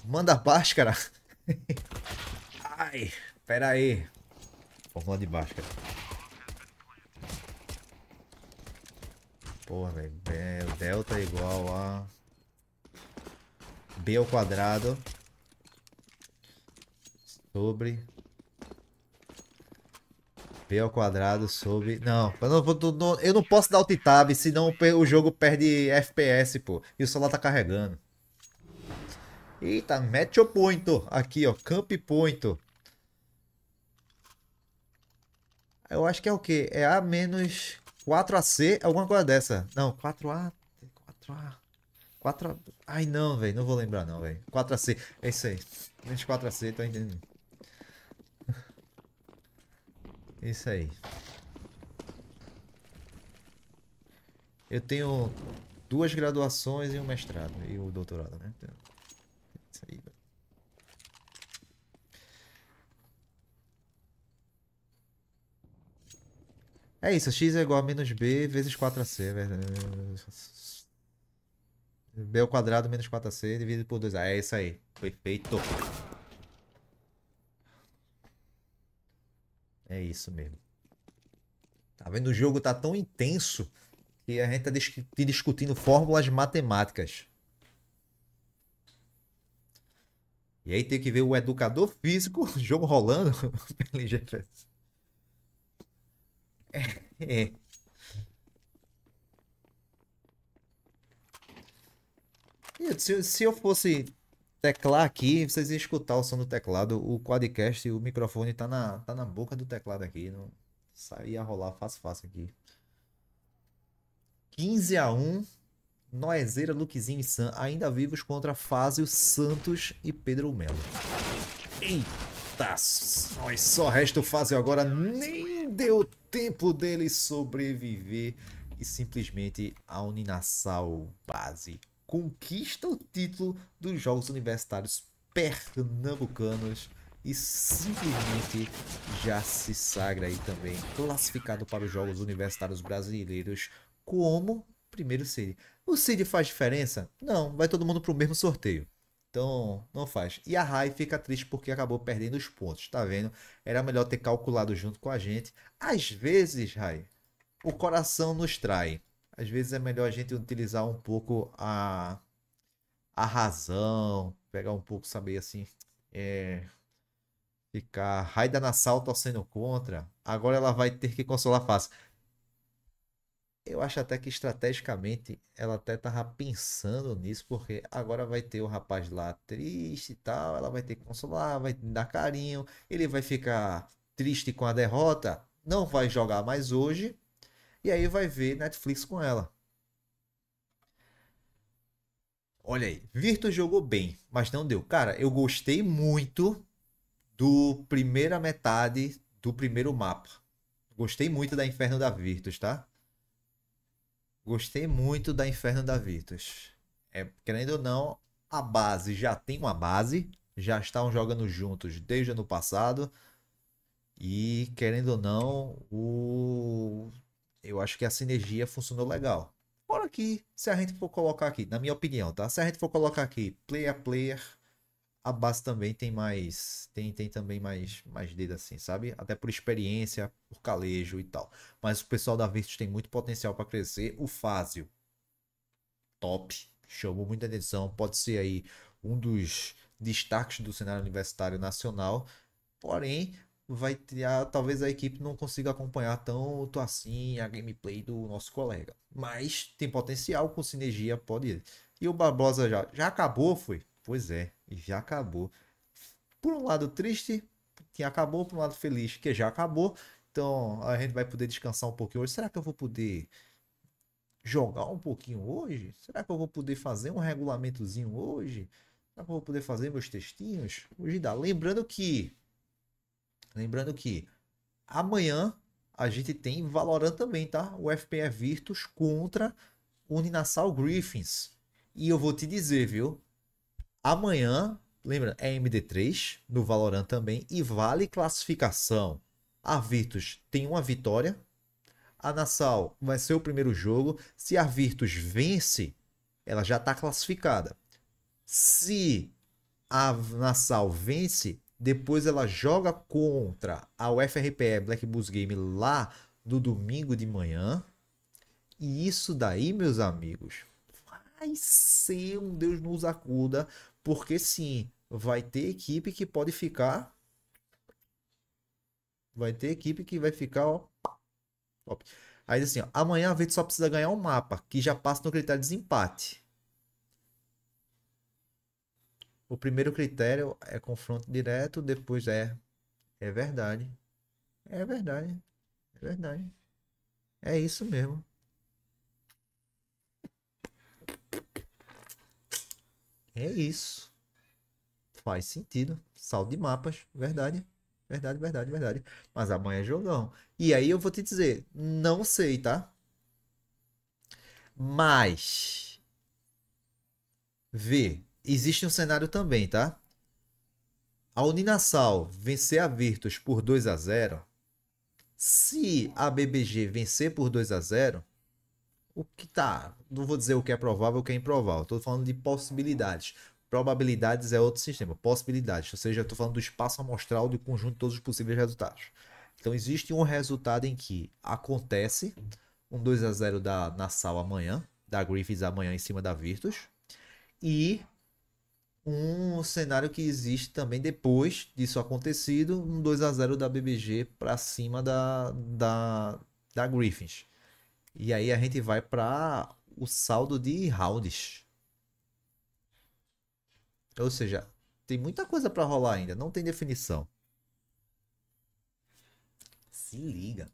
Manda báscara. Ai, pera aí. Fórmula de báscara. Porra, velho. Delta é igual a... B ao quadrado. Sobre P ao quadrado sobre. Não, eu não, vou, eu não posso dar alt tab, senão o jogo perde FPS, pô. E o celular tá carregando. Eita, match point. Aqui, ó. Camp point. Eu acho que é o quê? É A menos 4AC, alguma coisa dessa. Não, 4A. 4A. 4A. Ai, não, velho. Não vou lembrar, não, velho. 4AC. É isso aí. Menos 4AC, tô tá entendendo. Isso aí. Eu tenho duas graduações e um mestrado e o um doutorado, né? Então, isso aí. É isso, x é igual a menos b vezes 4ac, é verdade? b ao quadrado menos 4ac dividido por 2a. É isso aí. Perfeito. É isso mesmo. Tá vendo? O jogo tá tão intenso que a gente tá dis discutindo fórmulas matemáticas. E aí tem que ver o educador físico, jogo rolando pelo É, é. se eu fosse teclar aqui, vocês escutar o som do teclado, o quadcast e o microfone tá na, tá na boca do teclado aqui. Não saía rolar fácil, fácil aqui. 15 a 1 Noezeira, Luquezinho e Sam ainda vivos contra Fázio, Santos e Pedro Melo. Eita, nós só resta o Fázio agora. Nem deu tempo dele sobreviver e simplesmente a Uninassal base conquista o título dos Jogos Universitários Pernambucanos e simplesmente já se sagra aí também classificado para os Jogos Universitários Brasileiros como primeiro seed. O seed faz diferença? Não, vai todo mundo para o mesmo sorteio. Então, não faz. E a Rai fica triste porque acabou perdendo os pontos, tá vendo? Era melhor ter calculado junto com a gente. Às vezes, Rai, o coração nos trai às vezes é melhor a gente utilizar um pouco a, a razão, pegar um pouco, saber assim, é, ficar raida salto sendo contra, agora ela vai ter que consolar fácil. Eu acho até que estrategicamente ela até tava pensando nisso, porque agora vai ter o rapaz lá triste e tal, ela vai ter que consolar, vai dar carinho, ele vai ficar triste com a derrota, não vai jogar mais hoje, e aí vai ver Netflix com ela. Olha aí, Virtus jogou bem, mas não deu. Cara, eu gostei muito do primeira metade do primeiro mapa. Gostei muito da Inferno da Virtus, tá? Gostei muito da Inferno da Virtus. É, querendo ou não, a base já tem uma base, já estavam jogando juntos desde ano passado. E querendo ou não, o eu acho que a sinergia funcionou legal. Fora que, se a gente for colocar aqui, na minha opinião, tá? Se a gente for colocar aqui player a player, a base também tem mais. Tem, tem também mais, mais dedo assim, sabe? Até por experiência, por calejo e tal. Mas o pessoal da Virtus tem muito potencial para crescer. O Fázio, top. Chamou muita atenção. Pode ser aí um dos destaques do cenário universitário nacional. Porém, vai tirar, talvez a equipe não consiga acompanhar tanto assim a gameplay do nosso colega. Mas tem potencial com sinergia, pode ir. E o Barbosa já, já acabou, foi? Pois é, já acabou. Por um lado triste, que acabou, por um lado feliz, que já acabou. Então a gente vai poder descansar um pouquinho hoje. Será que eu vou poder jogar um pouquinho hoje? Será que eu vou poder fazer um regulamentozinho hoje? Será que eu vou poder fazer meus textinhos? Hoje dá. Lembrando que Lembrando que amanhã a gente tem Valorant também, tá? O FPE Virtus contra o Ninasal Griffins. E eu vou te dizer, viu? Amanhã, lembra, é MD3 no Valorant também e vale classificação. A Virtus tem uma vitória. A Nassau vai ser o primeiro jogo. Se a Virtus vence, ela já está classificada. Se a Nassau vence, depois ela joga contra a UFRPE Black Bulls Game lá no domingo de manhã. E isso daí, meus amigos, vai ser um Deus nos acuda, porque sim, vai ter equipe que pode ficar. Vai ter equipe que vai ficar, ó. Top. Aí assim, ó, amanhã a Verde só precisa ganhar um mapa, que já passa no critério de desempate. O primeiro critério é confronto direto, depois é é verdade. É verdade. É verdade. É isso mesmo. É isso. Faz sentido. Sal de mapas, verdade. Verdade, verdade, verdade. Mas amanhã é jogão. E aí eu vou te dizer, não sei, tá? Mas vê existe um cenário também, tá? A Uninassal vencer a Virtus por 2 a 0 se a BBG vencer por 2 a 0 o que tá? Não vou dizer o que é provável o que é improvável. Estou falando de possibilidades. Probabilidades é outro sistema. Possibilidades. Ou seja, estou falando do espaço amostral do conjunto de todos os possíveis resultados. Então, existe um resultado em que acontece um 2 a 0 da Nassau amanhã, da Griffiths amanhã em cima da Virtus. E um cenário que existe também depois disso acontecido, um 2 a 0 da BBG para cima da, da, da Griffins. E aí a gente vai para o saldo de rounds. Ou seja, tem muita coisa para rolar ainda, não tem definição. Se liga.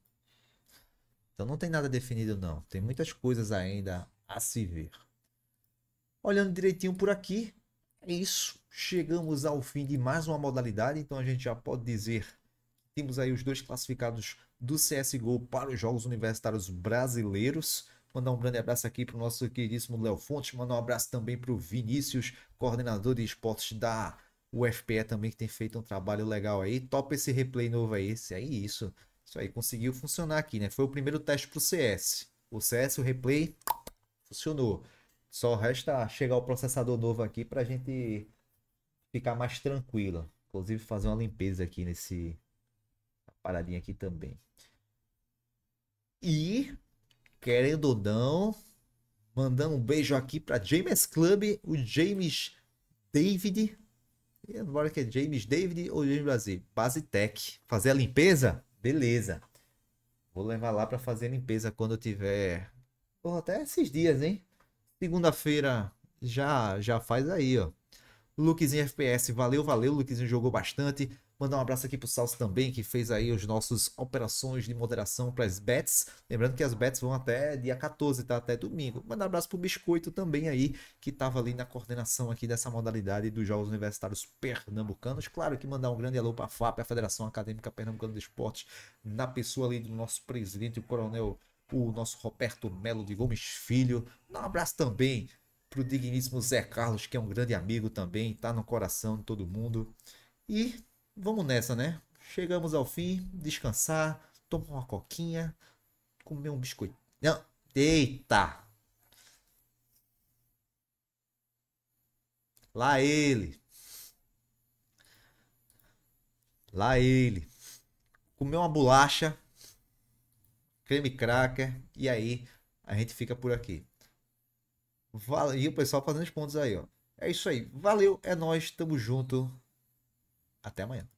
Então não tem nada definido não, tem muitas coisas ainda a se ver. Olhando direitinho por aqui, é isso. Chegamos ao fim de mais uma modalidade, então a gente já pode dizer temos aí os dois classificados do CSGO para os Jogos Universitários Brasileiros. Mandar um grande abraço aqui para o nosso queridíssimo Léo Fontes. Mandar um abraço também para o Vinícius, coordenador de esportes da UFPE também, que tem feito um trabalho legal aí. Top esse replay novo aí. Esse aí, isso. Isso aí conseguiu funcionar aqui, né? Foi o primeiro teste para o CS. O CS, o replay, funcionou. Só resta chegar o processador novo aqui para a gente ficar mais tranquilo. Inclusive fazer uma limpeza aqui nesse paradinha aqui também. E querendo ou não, mandando um beijo aqui para James Club, o James David, é Agora que é James David ou James Brasil, base tech, fazer a limpeza, beleza. Vou levar lá para fazer a limpeza quando eu tiver, Porra, até esses dias, hein? Segunda-feira já já faz aí, ó. Lukezinho FPS, valeu, valeu. Lukezinho jogou bastante. Mandar um abraço aqui pro Salso também, que fez aí os nossos operações de moderação para as bets. Lembrando que as bets vão até dia 14, tá? Até domingo. Mandar um abraço pro Biscoito também aí, que tava ali na coordenação aqui dessa modalidade dos Jogos Universitários Pernambucanos. Claro que mandar um grande alô pra FAP, a Federação Acadêmica Pernambucana de Esportes, na pessoa ali do nosso presidente, o Coronel o nosso Roberto Melo de Gomes Filho. Um abraço também para o digníssimo Zé Carlos, que é um grande amigo também, está no coração de todo mundo. E vamos nessa, né? Chegamos ao fim, descansar, tomar uma coquinha, comer um biscoito. Não, eita! Lá ele. Lá ele. Comer uma bolacha creme cracker. E aí a gente fica por aqui. Vale... E o pessoal fazendo os pontos aí, ó. É isso aí. Valeu, é nós, tamo junto. Até amanhã.